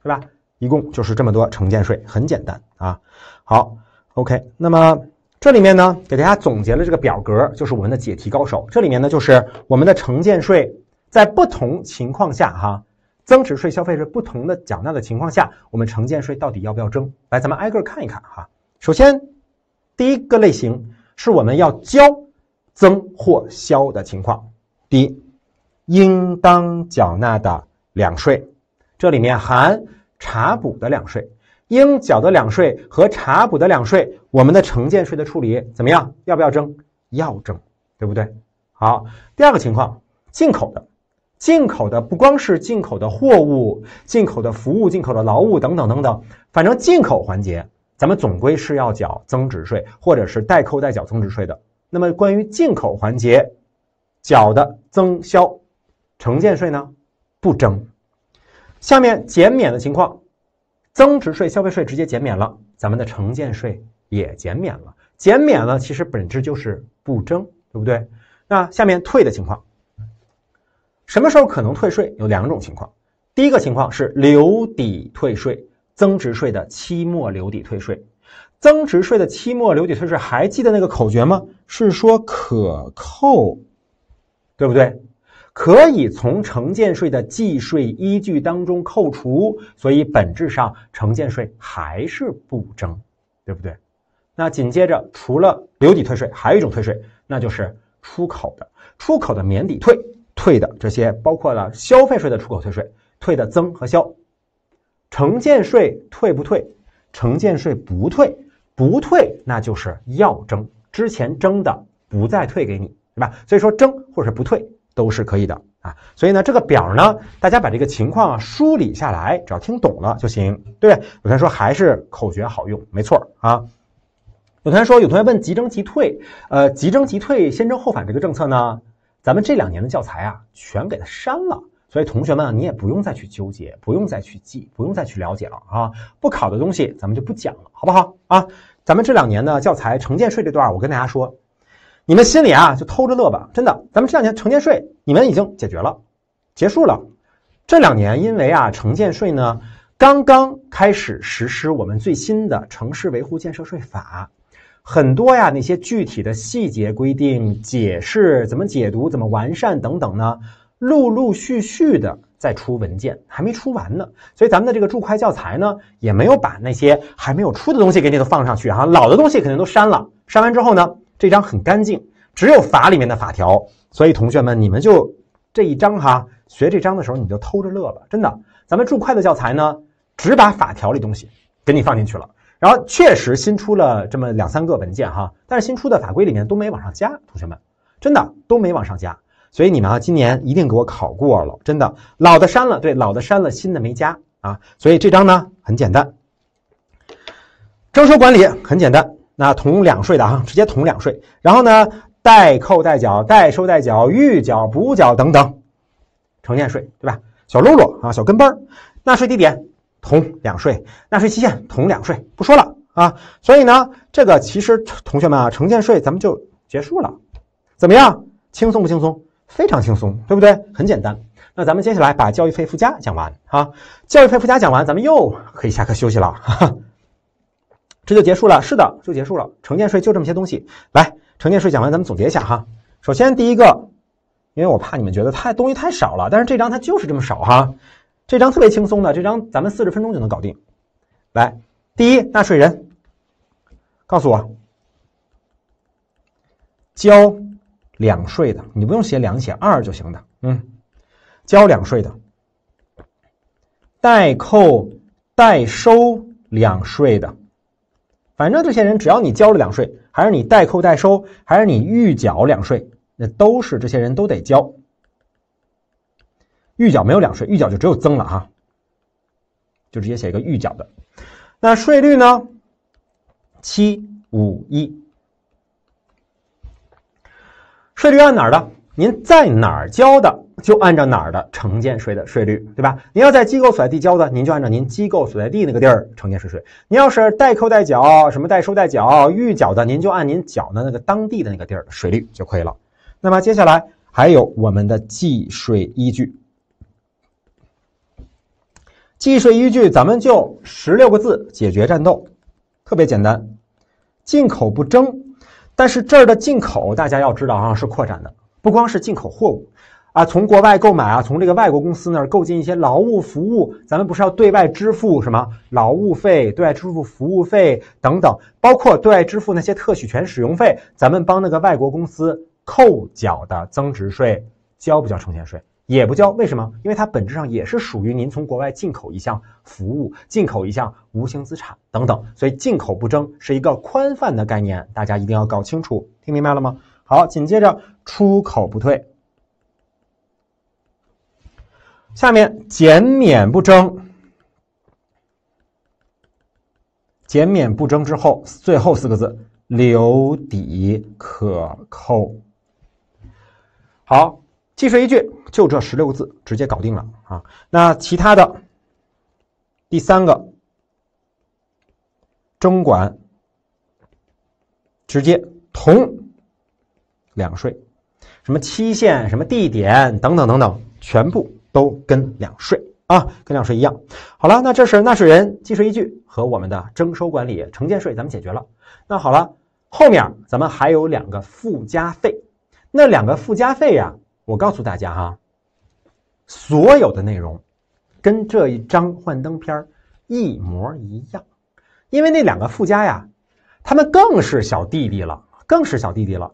A: 对吧？一共就是这么多城建税，很简单啊。好，OK。那么。这里面呢，给大家总结了这个表格，就是我们的解题高手。这里面呢，就是我们的城建税在不同情况下，哈，增值税、消费税不同的缴纳的情况下，我们城建税到底要不要征？来，咱们挨个看一看哈。首先，第一个类型是我们要交增或消的情况。第一，应当缴纳的两税，这里面含查补的两税。应缴的两税和查补的两税，我们的城建税的处理怎么样？要不要征？要征，对不对？好，第二个情况，进口的，进口的不光是进口的货物，进口的服务，进口的劳务等等等等，反正进口环节，咱们总归是要缴增值税或者是代扣代缴增值税的。那么关于进口环节缴的增销城建税呢，不征。下面减免的情况。增值税、消费税直接减免了，咱们的城建税也减免了。减免了，其实本质就是不征，对不对？那下面退的情况，什么时候可能退税？有两种情况。第一个情况是留抵退税，增值税的期末留抵退税。增值税的期末留抵退税，还记得那个口诀吗？是说可扣，对不对？可以从城建税的计税依据当中扣除，所以本质上城建税还是不征，对不对？那紧接着，除了留抵退税，还有一种退税，那就是出口的出口的免抵退退的这些，包括了消费税的出口退税退的增和消，城建税退不退？城建税不退不退，那就是要征之前征的不再退给你，对吧？所以说征或者是不退。都是可以的啊，所以呢，这个表呢，大家把这个情况啊梳理下来，只要听懂了就行，对不对？有同学说还是口诀好用，没错啊。有同学说，有同学问“即征即退”，呃，“即征即退，先征后返”这个政策呢，咱们这两年的教材啊全给它删了，所以同学们你也不用再去纠结，不用再去记，不用再去了解了啊，不考的东西咱们就不讲了，好不好啊？咱们这两年呢教材城建税这段，我跟大家说。你们心里啊就偷着乐吧，真的，咱们这两年城建税你们已经解决了，结束了。这两年因为啊城建税呢刚刚开始实施，我们最新的城市维护建设税法，很多呀那些具体的细节规定、解释、怎么解读、怎么完善等等呢，陆陆续续的在出文件，还没出完呢。所以咱们的这个注会教材呢也没有把那些还没有出的东西给你都放上去哈，老的东西肯定都删了，删完之后呢。这章很干净，只有法里面的法条，所以同学们，你们就这一章哈，学这章的时候你就偷着乐吧，真的。咱们注会的教材呢，只把法条里东西给你放进去了，然后确实新出了这么两三个文件哈，但是新出的法规里面都没往上加，同学们，真的都没往上加，所以你们啊，今年一定给我考过了，真的，老的删了，对，老的删了，新的没加啊，所以这章呢很简单，征收管理很简单。那同两税的哈，直接同两税，然后呢，代扣代缴、代收代缴、预缴、补缴等等，城建税对吧？小喽啰啊，小跟班儿，纳税地点同两税，纳税期限同两税，不说了啊。所以呢，这个其实同学们啊，城建税咱们就结束了，怎么样？轻松不轻松？非常轻松，对不对？很简单。那咱们接下来把教育费附加讲完啊，教育费附加讲完，咱们又可以下课休息了。哈哈。这就结束了，是的，就结束了。城建税就这么些东西。来，城建税讲完，咱们总结一下哈。首先，第一个，因为我怕你们觉得太东西太少了，但是这张它就是这么少哈。这张特别轻松的，这张咱们四十分钟就能搞定。来，第一，纳税人，告诉我，交两税的，你不用写两，写二就行了。嗯，交两税的，代扣代收两税的。反正这些人，只要你交了两税，还是你代扣代收，还是你预缴两税，那都是这些人都得交。预缴没有两税，预缴就只有增了哈，就直接写一个预缴的。那税率呢？七五一。税率按哪儿的？您在哪儿交的？就按照哪儿的城建税的税率，对吧？您要在机构所在地交的，您就按照您机构所在地那个地儿城建税税。您要是代扣代缴、什么代收代缴、预缴的，您就按您缴的那个当地的那个地儿的税率就可以了。那么接下来还有我们的计税依据，计税依据咱们就十六个字解决战斗，特别简单，进口不征。但是这儿的进口大家要知道啊，是扩展的，不光是进口货物。啊，从国外购买啊，从这个外国公司那儿购进一些劳务服务，咱们不是要对外支付什么劳务费、对外支付服务费等等，包括对外支付那些特许权使用费，咱们帮那个外国公司扣缴的增值税交不交承前税？也不交，为什么？因为它本质上也是属于您从国外进口一项服务、进口一项无形资产等等，所以进口不征是一个宽泛的概念，大家一定要搞清楚，听明白了吗？好，紧接着出口不退。下面减免不征，减免不征之后，最后四个字留抵可扣。好，计税依据就这十六个字，直接搞定了啊！那其他的，第三个征管直接同两税，什么期限、什么地点等等等等，全部。都跟两税啊，跟两税一样。好了，那这是纳税人计税依据和我们的征收管理城建税，咱们解决了。那好了，后面咱们还有两个附加费，那两个附加费呀，我告诉大家哈，所有的内容跟这一张幻灯片儿一模一样，因为那两个附加呀，他们更是小弟弟了，更是小弟弟了。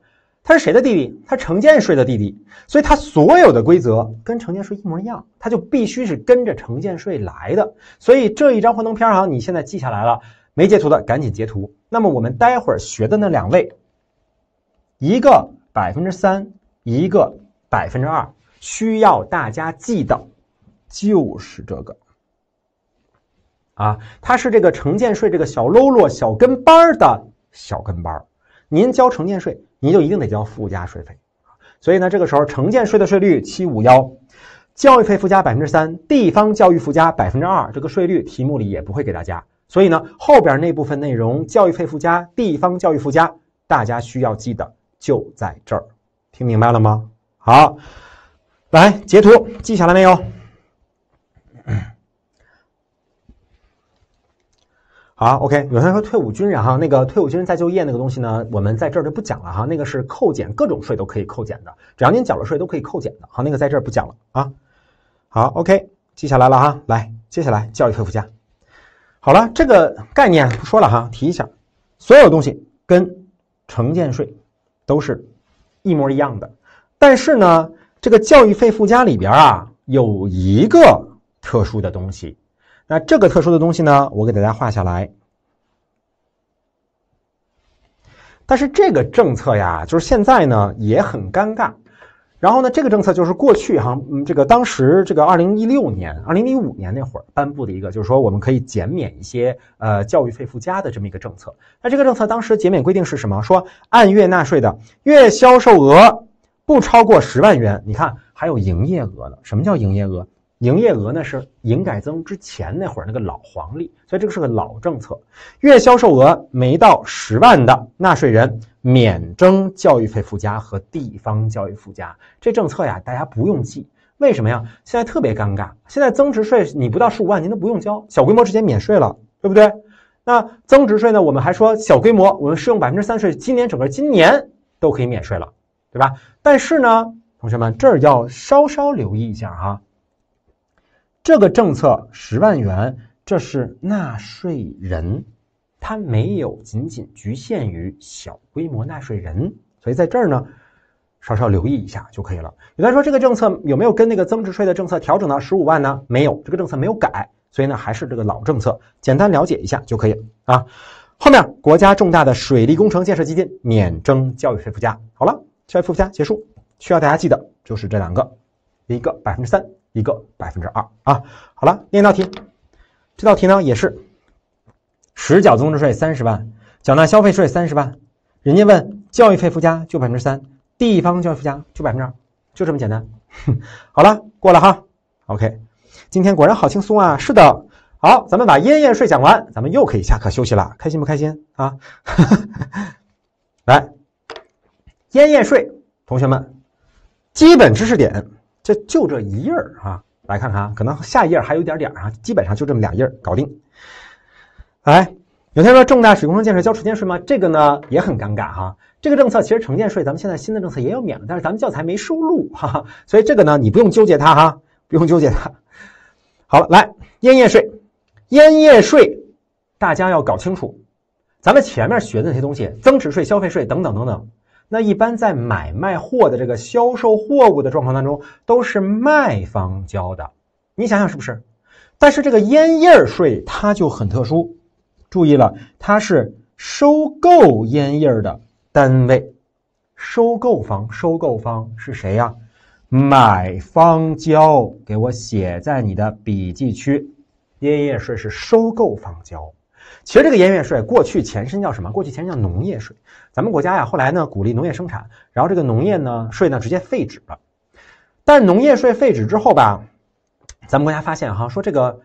A: 他是谁的弟弟？他城建税的弟弟，所以他所有的规则跟城建税一模一样，他就必须是跟着城建税来的。所以这一张幻灯片哈，你现在记下来了没？截图的赶紧截图。那么我们待会儿学的那两位，一个百分之三，一个百分之二，需要大家记的，就是这个。啊，他是这个城建税这个小喽啰、小跟班儿的小跟班儿，您交城建税。你就一定得交附加税费，所以呢，这个时候城建税的税率七五幺，教育费附加百分之三，地方教育附加百分之二，这个税率题目里也不会给大家，所以呢，后边那部分内容，教育费附加、地方教育附加，大家需要记的就在这儿，听明白了吗？好，来截图记下来没有？好，OK，有同学说退伍军，人哈，那个退伍军人再就业那个东西呢，我们在这儿就不讲了哈。那个是扣减，各种税都可以扣减的，只要您缴了税都可以扣减的。好，那个在这儿不讲了啊。好，OK，记下来了哈。来，接下来教育费附加。好了，这个概念不说了哈，提一下，所有东西跟城建税都是一模一样的，但是呢，这个教育费附加里边啊有一个特殊的东西。那这个特殊的东西呢，我给大家画下来。但是这个政策呀，就是现在呢也很尴尬。然后呢，这个政策就是过去哈，嗯，这个当时这个二零一六年、二零一五年那会儿颁布的一个，就是说我们可以减免一些呃教育费附加的这么一个政策。那这个政策当时减免规定是什么？说按月纳税的月销售额不超过十万元，你看还有营业额呢？什么叫营业额？营业额呢是营改增之前那会儿那个老黄历，所以这个是个老政策。月销售额没到十万的纳税人免征教育费附加和地方教育附加。这政策呀，大家不用记，为什么呀？现在特别尴尬，现在增值税你不到十五万您都不用交，小规模直接免税了，对不对？那增值税呢？我们还说小规模我们适用百分之三税，今年整个今年都可以免税了，对吧？但是呢，同学们这儿要稍稍留意一下哈。这个政策十万元，这是纳税人，他没有仅仅局限于小规模纳税人，所以在这儿呢，稍稍留意一下就可以了。有人说这个政策有没有跟那个增值税的政策调整到十五万呢？没有，这个政策没有改，所以呢还是这个老政策，简单了解一下就可以啊。后面国家重大的水利工程建设基金免征教育费附加，好了，教育附加结束，需要大家记得就是这两个，一个百分之三。一个百分之二啊，好了，另一道题，这道题呢也是，实缴增值税三十万，缴纳消费税三十万，人家问教育费附加就百分之三，地方教育附加就百分之二，就这么简单。好了，过了哈，OK，今天果然好轻松啊，是的，好，咱们把烟叶税讲完，咱们又可以下课休息了，开心不开心啊？来，烟叶税，同学们，基本知识点。这就这一页儿哈，来看看啊，可能下一页还有点点儿啊，基本上就这么两页儿搞定。哎，有同学说重大水工程建设交城建税吗？这个呢也很尴尬哈，这个政策其实城建税咱们现在新的政策也有免了，但是咱们教材没收录哈，所以这个呢你不用纠结它哈，不用纠结它。好了，来烟叶税，烟叶税大家要搞清楚，咱们前面学的那些东西，增值税、消费税等等等等。那一般在买卖货的这个销售货物的状况当中，都是卖方交的，你想想是不是？但是这个烟叶税它就很特殊，注意了，它是收购烟叶的单位，收购方，收购方是谁呀？买方交，给我写在你的笔记区，烟叶税是收购方交。其实这个烟叶税过去前身叫什么？过去前身叫农业税。咱们国家呀，后来呢鼓励农业生产，然后这个农业呢税呢直接废止了。但农业税废止之后吧，咱们国家发现哈，说这个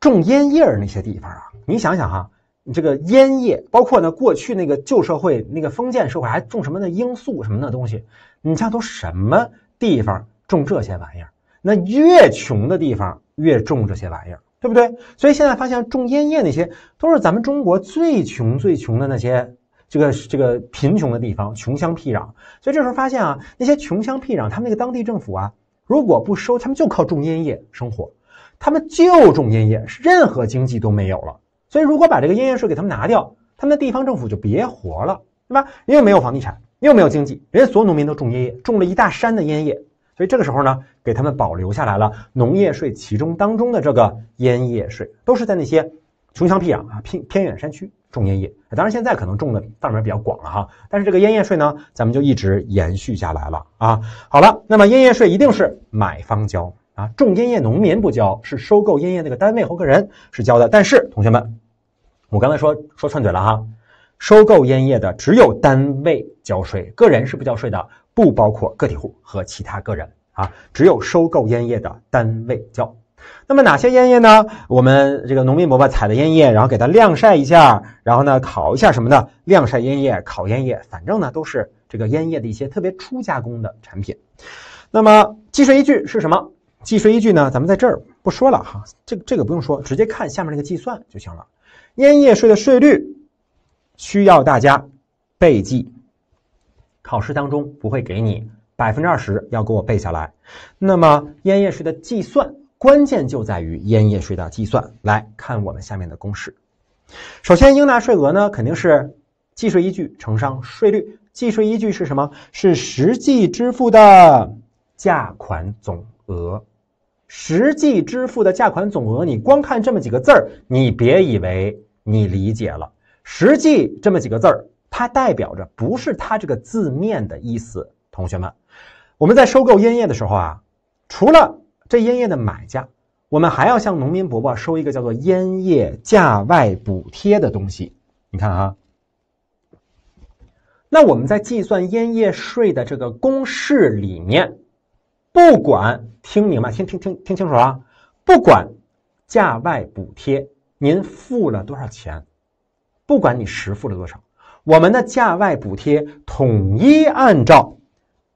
A: 种烟叶儿那些地方啊，你想想哈，你这个烟叶包括呢过去那个旧社会那个封建社会还种什么的罂粟什么的东西，你像都什么地方种这些玩意儿？那越穷的地方越种这些玩意儿。对不对？所以现在发现种烟叶那些都是咱们中国最穷最穷的那些这个这个贫穷的地方，穷乡僻壤。所以这时候发现啊，那些穷乡僻壤，他们那个当地政府啊，如果不收，他们就靠种烟叶生活，他们就种烟叶，任何经济都没有了。所以如果把这个烟叶税给他们拿掉，他们的地方政府就别活了，对吧？又没有房地产，又没有经济，人家所有农民都种烟叶，种了一大山的烟叶。所以这个时候呢，给他们保留下来了农业税其中当中的这个烟叶税，都是在那些穷乡僻壤啊、偏偏远山区种烟叶。当然现在可能种的范围比较广了哈，但是这个烟叶税呢，咱们就一直延续下来了啊。好了，那么烟叶税一定是买方交啊，种烟叶农民不交，是收购烟叶那个单位或个人是交的。但是同学们，我刚才说说串嘴了哈，收购烟叶的只有单位交税，个人是不交税的。不包括个体户和其他个人啊，只有收购烟叶的单位交。那么哪些烟叶呢？我们这个农民伯伯采的烟叶，然后给它晾晒一下，然后呢烤一下什么的，晾晒烟叶、烤烟叶，反正呢都是这个烟叶的一些特别初加工的产品。那么计税依据是什么？计税依据呢？咱们在这儿不说了哈，这这个不用说，直接看下面那个计算就行了。烟叶税的税率需要大家背记。考试当中不会给你百分之二十，要给我背下来。那么烟叶税的计算关键就在于烟叶税的计算。来看我们下面的公式。首先，应纳税额呢肯定是计税依据乘上税率。计税依据是什么？是实际支付的价款总额。实际支付的价款总额，你光看这么几个字儿，你别以为你理解了。实际这么几个字儿。它代表着不是它这个字面的意思，同学们，我们在收购烟叶的时候啊，除了这烟叶的买家，我们还要向农民伯伯收一个叫做烟叶价外补贴的东西。你看啊，那我们在计算烟叶税的这个公式里面，不管听明白，听听听听清楚啊，不管价外补贴您付了多少钱，不管你实付了多少。我们的价外补贴统一按照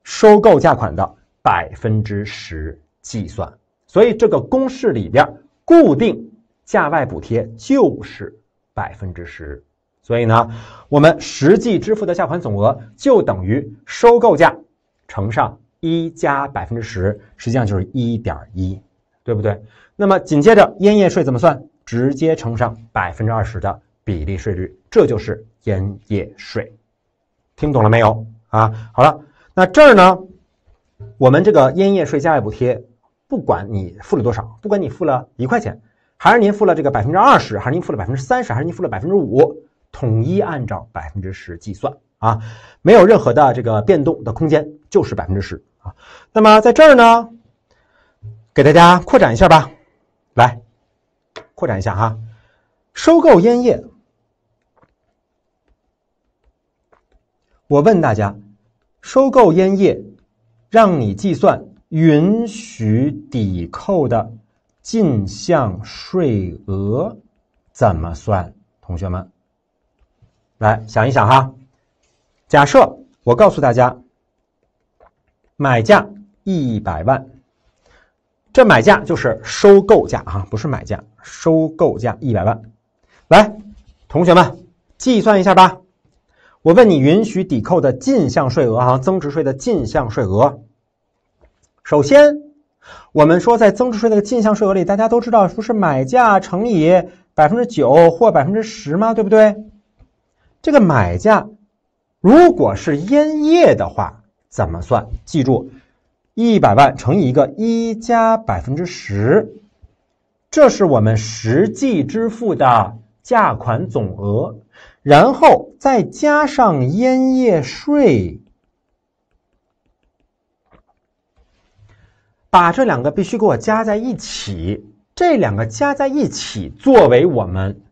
A: 收购价款的百分之十计算，所以这个公式里边固定价外补贴就是百分之十。所以呢，我们实际支付的价款总额就等于收购价乘上一加百分之十，实际上就是一点一，对不对？那么紧接着烟叶税怎么算？直接乘上百分之二十的。比例税率，这就是烟叶税，听懂了没有啊？好了，那这儿呢，我们这个烟叶税加外补贴，不管你付了多少，不管你付了一块钱，还是您付了这个百分之二十，还是您付了百分之三十，还是您付了百分之五，统一按照百分之十计算啊，没有任何的这个变动的空间，就是百分之十啊。那么在这儿呢，给大家扩展一下吧，来扩展一下哈。收购烟叶，我问大家：收购烟叶，让你计算允许抵扣的进项税额怎么算？同学们，来想一想哈。假设我告诉大家，买价一百万，这买价就是收购价啊，不是买价，收购价一百万。来，同学们计算一下吧。我问你，允许抵扣的进项税额啊，增值税的进项税额。首先，我们说在增值税的进项税额里，大家都知道，不是买价乘以百分之九或百分之十吗？对不对？这个买价，如果是烟叶的话，怎么算？记住，一百万乘以一个一加百分之十，这是我们实际支付的。价款总额，然后再加上烟叶税，把这两个必须给我加在一起。这两个加在一起，作为我们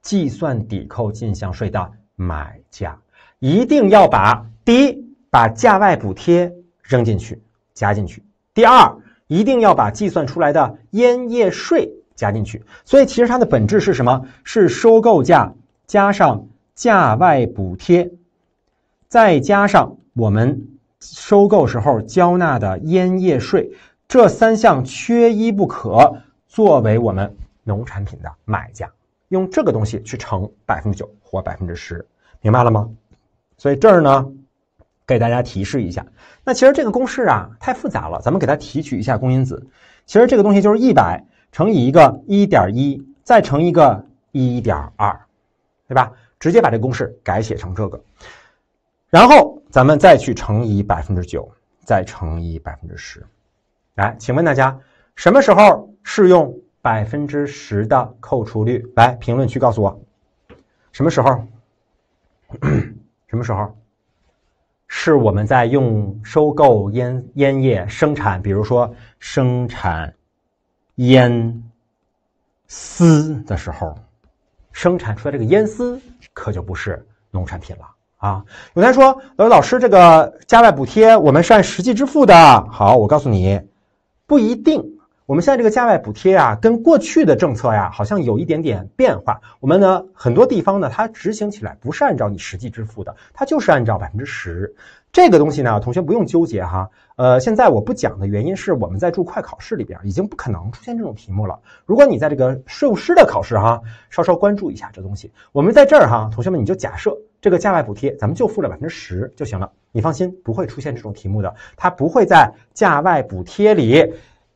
A: 计算抵扣进项税的买价，一定要把第一把价外补贴扔进去，加进去。第二，一定要把计算出来的烟叶税。加进去，所以其实它的本质是什么？是收购价加上价外补贴，再加上我们收购时候交纳的烟叶税，这三项缺一不可，作为我们农产品的买价，用这个东西去乘百分之九或百分之十，明白了吗？所以这儿呢，给大家提示一下，那其实这个公式啊太复杂了，咱们给它提取一下公因子，其实这个东西就是一百。乘以一个一点一，再乘一个一点二，对吧？直接把这公式改写成这个，然后咱们再去乘以百分之九，再乘以百分之十。来，请问大家什么时候适用百分之十的扣除率？来，评论区告诉我，什么时候？什么时候？是我们在用收购烟烟叶生产，比如说生产。烟丝的时候，生产出来这个烟丝可就不是农产品了啊！有人学说：“老师，这个加外补贴，我们是按实际支付的。”好，我告诉你，不一定。我们现在这个价外补贴啊，跟过去的政策呀好像有一点点变化。我们呢，很多地方呢，它执行起来不是按照你实际支付的，它就是按照百分之十。这个东西呢，同学不用纠结哈。呃，现在我不讲的原因是，我们在注会考试里边已经不可能出现这种题目了。如果你在这个税务师的考试哈，稍稍关注一下这东西。我们在这儿哈，同学们你就假设这个价外补贴咱们就付了百分之十就行了。你放心，不会出现这种题目的，它不会在价外补贴里。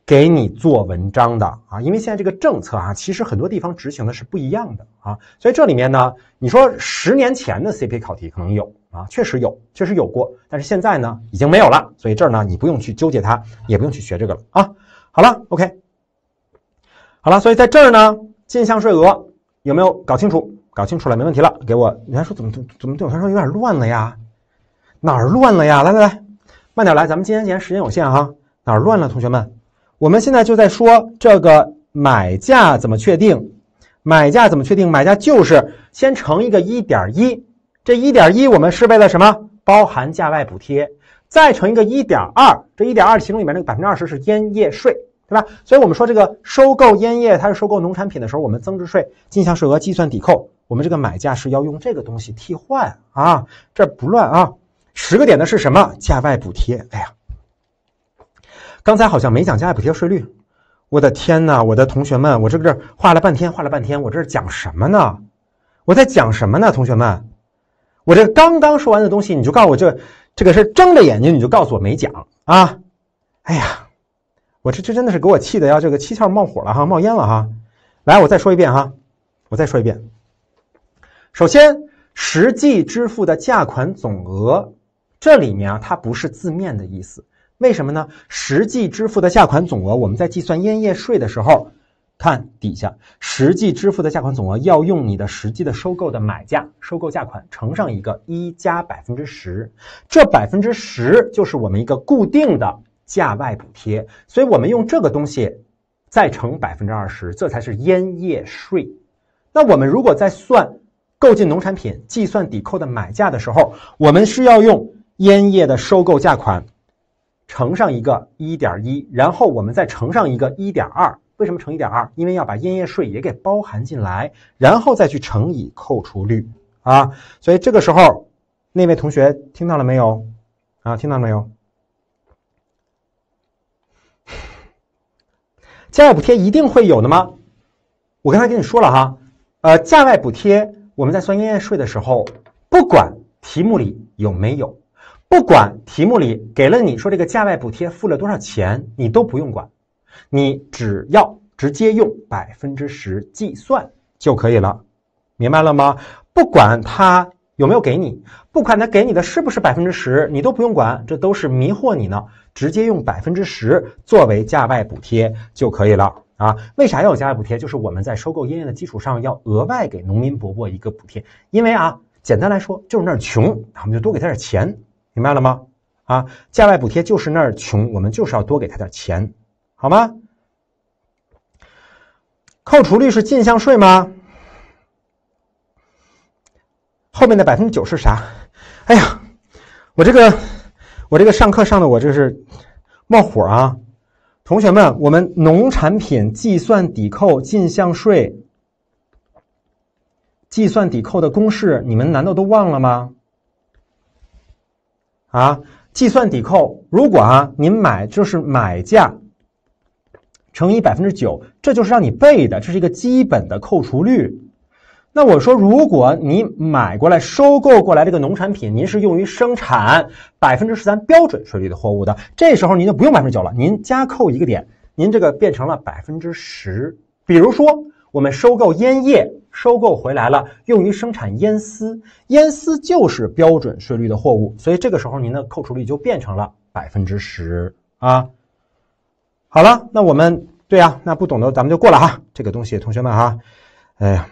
A: 给你做文章的啊，因为现在这个政策啊，其实很多地方执行的是不一样的啊，所以这里面呢，你说十年前的 CPA 考题可能有啊，确实有，确实有过，但是现在呢，已经没有了，所以这儿呢，你不用去纠结它，也不用去学这个了啊。好了，OK，好了，所以在这儿呢，进项税额有没有搞清楚？搞清楚了，没问题了。给我，你还说怎么怎么对我来说有点乱了呀？哪儿乱了呀？来来来，慢点来，咱们今天既然时间有限哈。哪儿乱了，同学们？我们现在就在说这个买价怎么确定？买价怎么确定？买价就是先乘一个一点一，这一点一我们是为了什么？包含价外补贴，再乘一个一点二，这一点二其中里面那个百分之二十是烟叶税，对吧？所以我们说这个收购烟叶，它是收购农产品的时候，我们增值税进项税额计算抵扣，我们这个买价是要用这个东西替换啊，这不乱啊？十个点的是什么？价外补贴，哎呀。刚才好像没讲加害补贴税率，我的天呐，我的同学们，我这个这画了半天，画了半天，我这是讲什么呢？我在讲什么呢？同学们，我这刚刚说完的东西，你就告诉我这这个是睁着眼睛，你就告诉我没讲啊？哎呀，我这这真的是给我气的要这个七窍冒火了哈，冒烟了哈！来，我再说一遍哈，我再说一遍。首先，实际支付的价款总额，这里面啊，它不是字面的意思。为什么呢？实际支付的价款总额，我们在计算烟叶税的时候，看底下，实际支付的价款总额要用你的实际的收购的买价、收购价款乘上一个一加百分之十，这百分之十就是我们一个固定的价外补贴，所以我们用这个东西再乘百分之二十，这才是烟叶税。那我们如果在算购进农产品计算抵扣的买价的时候，我们是要用烟叶的收购价款。乘上一个一点一，然后我们再乘上一个一点二。为什么乘一点二？因为要把烟叶税也给包含进来，然后再去乘以扣除率啊。所以这个时候，那位同学听到了没有？啊，听到没有？价外补贴一定会有的吗？我刚才跟你说了哈，呃，价外补贴我们在算烟叶税的时候，不管题目里有没有。不管题目里给了你说这个价外补贴付了多少钱，你都不用管，你只要直接用百分之十计算就可以了，明白了吗？不管他有没有给你，不管他给你的是不是百分之十，你都不用管，这都是迷惑你呢。直接用百分之十作为价外补贴就可以了啊。为啥要有价外补贴？就是我们在收购烟叶的基础上，要额外给农民伯伯一个补贴，因为啊，简单来说就是那穷，我们就多给他点钱。明白了吗？啊，价外补贴就是那儿穷，我们就是要多给他点钱，好吗？扣除率是进项税吗？后面的百分之九是啥？哎呀，我这个我这个上课上的我这是冒火啊！同学们，我们农产品计算抵扣进项税计算抵扣的公式，你们难道都忘了吗？啊，计算抵扣，如果啊您买就是买价乘以百分之九，这就是让你背的，这是一个基本的扣除率。那我说，如果你买过来、收购过来这个农产品，您是用于生产百分之十三标准税率的货物的，这时候您就不用百分之九了，您加扣一个点，您这个变成了百分之十。比如说，我们收购烟叶。收购回来了，用于生产烟丝，烟丝就是标准税率的货物，所以这个时候您的扣除率就变成了百分之十啊。好了，那我们对呀，那不懂的咱们就过了哈。这个东西，同学们哈，哎呀，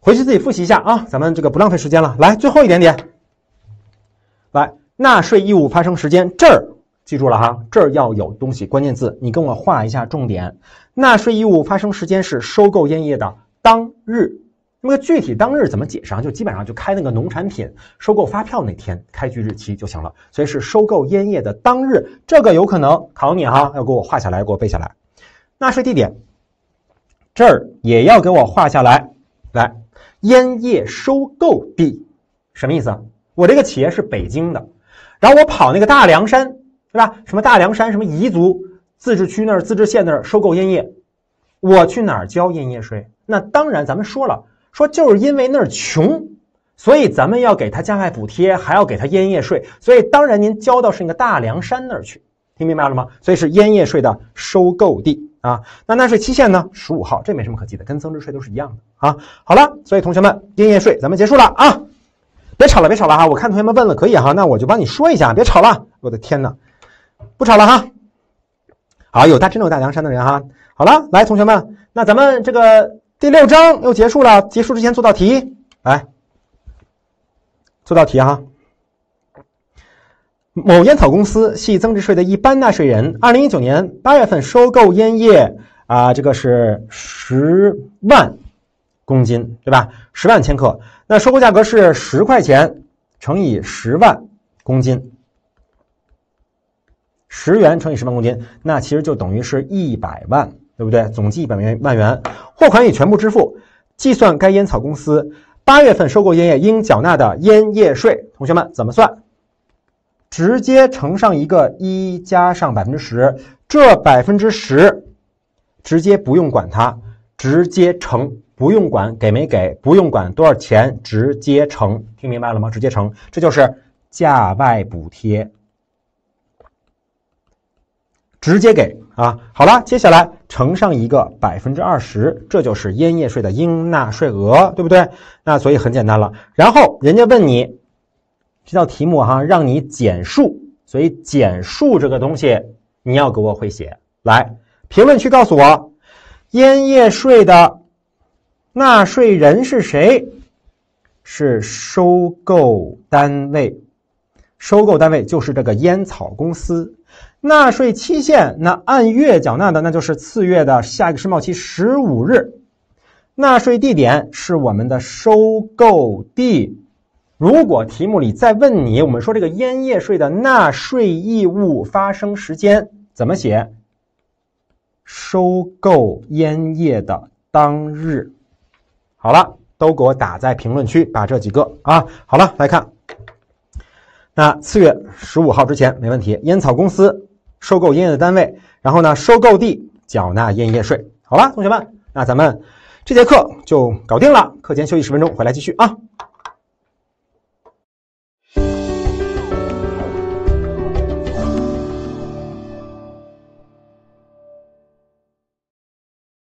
A: 回去自己复习一下啊。咱们这个不浪费时间了，来最后一点点，来，纳税义务发生时间这儿。记住了哈，这儿要有东西，关键字，你跟我画一下重点。纳税义务发生时间是收购烟叶的当日，那么具体当日怎么解释啊？就基本上就开那个农产品收购发票那天开具日期就行了。所以是收购烟叶的当日，这个有可能考你哈，要给我画下来，给我背下来。纳税地点这儿也要给我画下来，来，烟叶收购地什么意思？我这个企业是北京的，然后我跑那个大凉山。对吧？什么大凉山，什么彝族自治区那儿、自治县那儿收购烟叶，我去哪儿交烟叶税？那当然，咱们说了，说就是因为那儿穷，所以咱们要给他加派补贴，还要给他烟叶税。所以当然，您交到是那个大凉山那儿去，听明白了吗？所以是烟叶税的收购地啊。那纳税期限呢？十五号，这没什么可记的，跟增值税都是一样的啊。好了，所以同学们，烟叶税咱们结束了啊！别吵了，别吵了哈！我看同学们问了，可以哈，那我就帮你说一下，别吵了。我的天呐！不吵了哈，好有大真的有大凉山的人哈，好了，来同学们，那咱们这个第六章又结束了，结束之前做道题，来做道题哈。某烟草公司系增值税的一般纳税人，二零一九年八月份收购烟叶啊，这个是十万公斤对吧？十万千克，那收购价格是十块钱乘以十万公斤。十元乘以十万公斤，那其实就等于是一百万，对不对？总计一百万万元，货款已全部支付。计算该烟草公司八月份收购烟叶应缴纳的烟叶税，同学们怎么算？直接乘上一个一，加上百分之十，这百分之十直接不用管它，直接乘，不用管给没给，不用管多少钱，直接乘。听明白了吗？直接乘，这就是价外补贴。直接给啊，好了，接下来乘上一个百分之二十，这就是烟叶税的应纳税额，对不对？那所以很简单了。然后人家问你这道题目哈，让你减数，所以减数这个东西你要给我会写。来，评论区告诉我，烟叶税的纳税人是谁？是收购单位。收购单位就是这个烟草公司，纳税期限那按月缴纳的，那就是次月的下一个申报期十五日。纳税地点是我们的收购地。如果题目里再问你，我们说这个烟叶税的纳税义务发生时间怎么写？收购烟叶的当日。好了，都给我打在评论区，把这几个啊，好了来看。那四月十五号之前没问题。烟草公司收购烟叶的单位，然后呢，收购地缴纳烟叶税。好了，同学们，那咱们这节课就搞定了。课间休息十分钟，回来继续啊。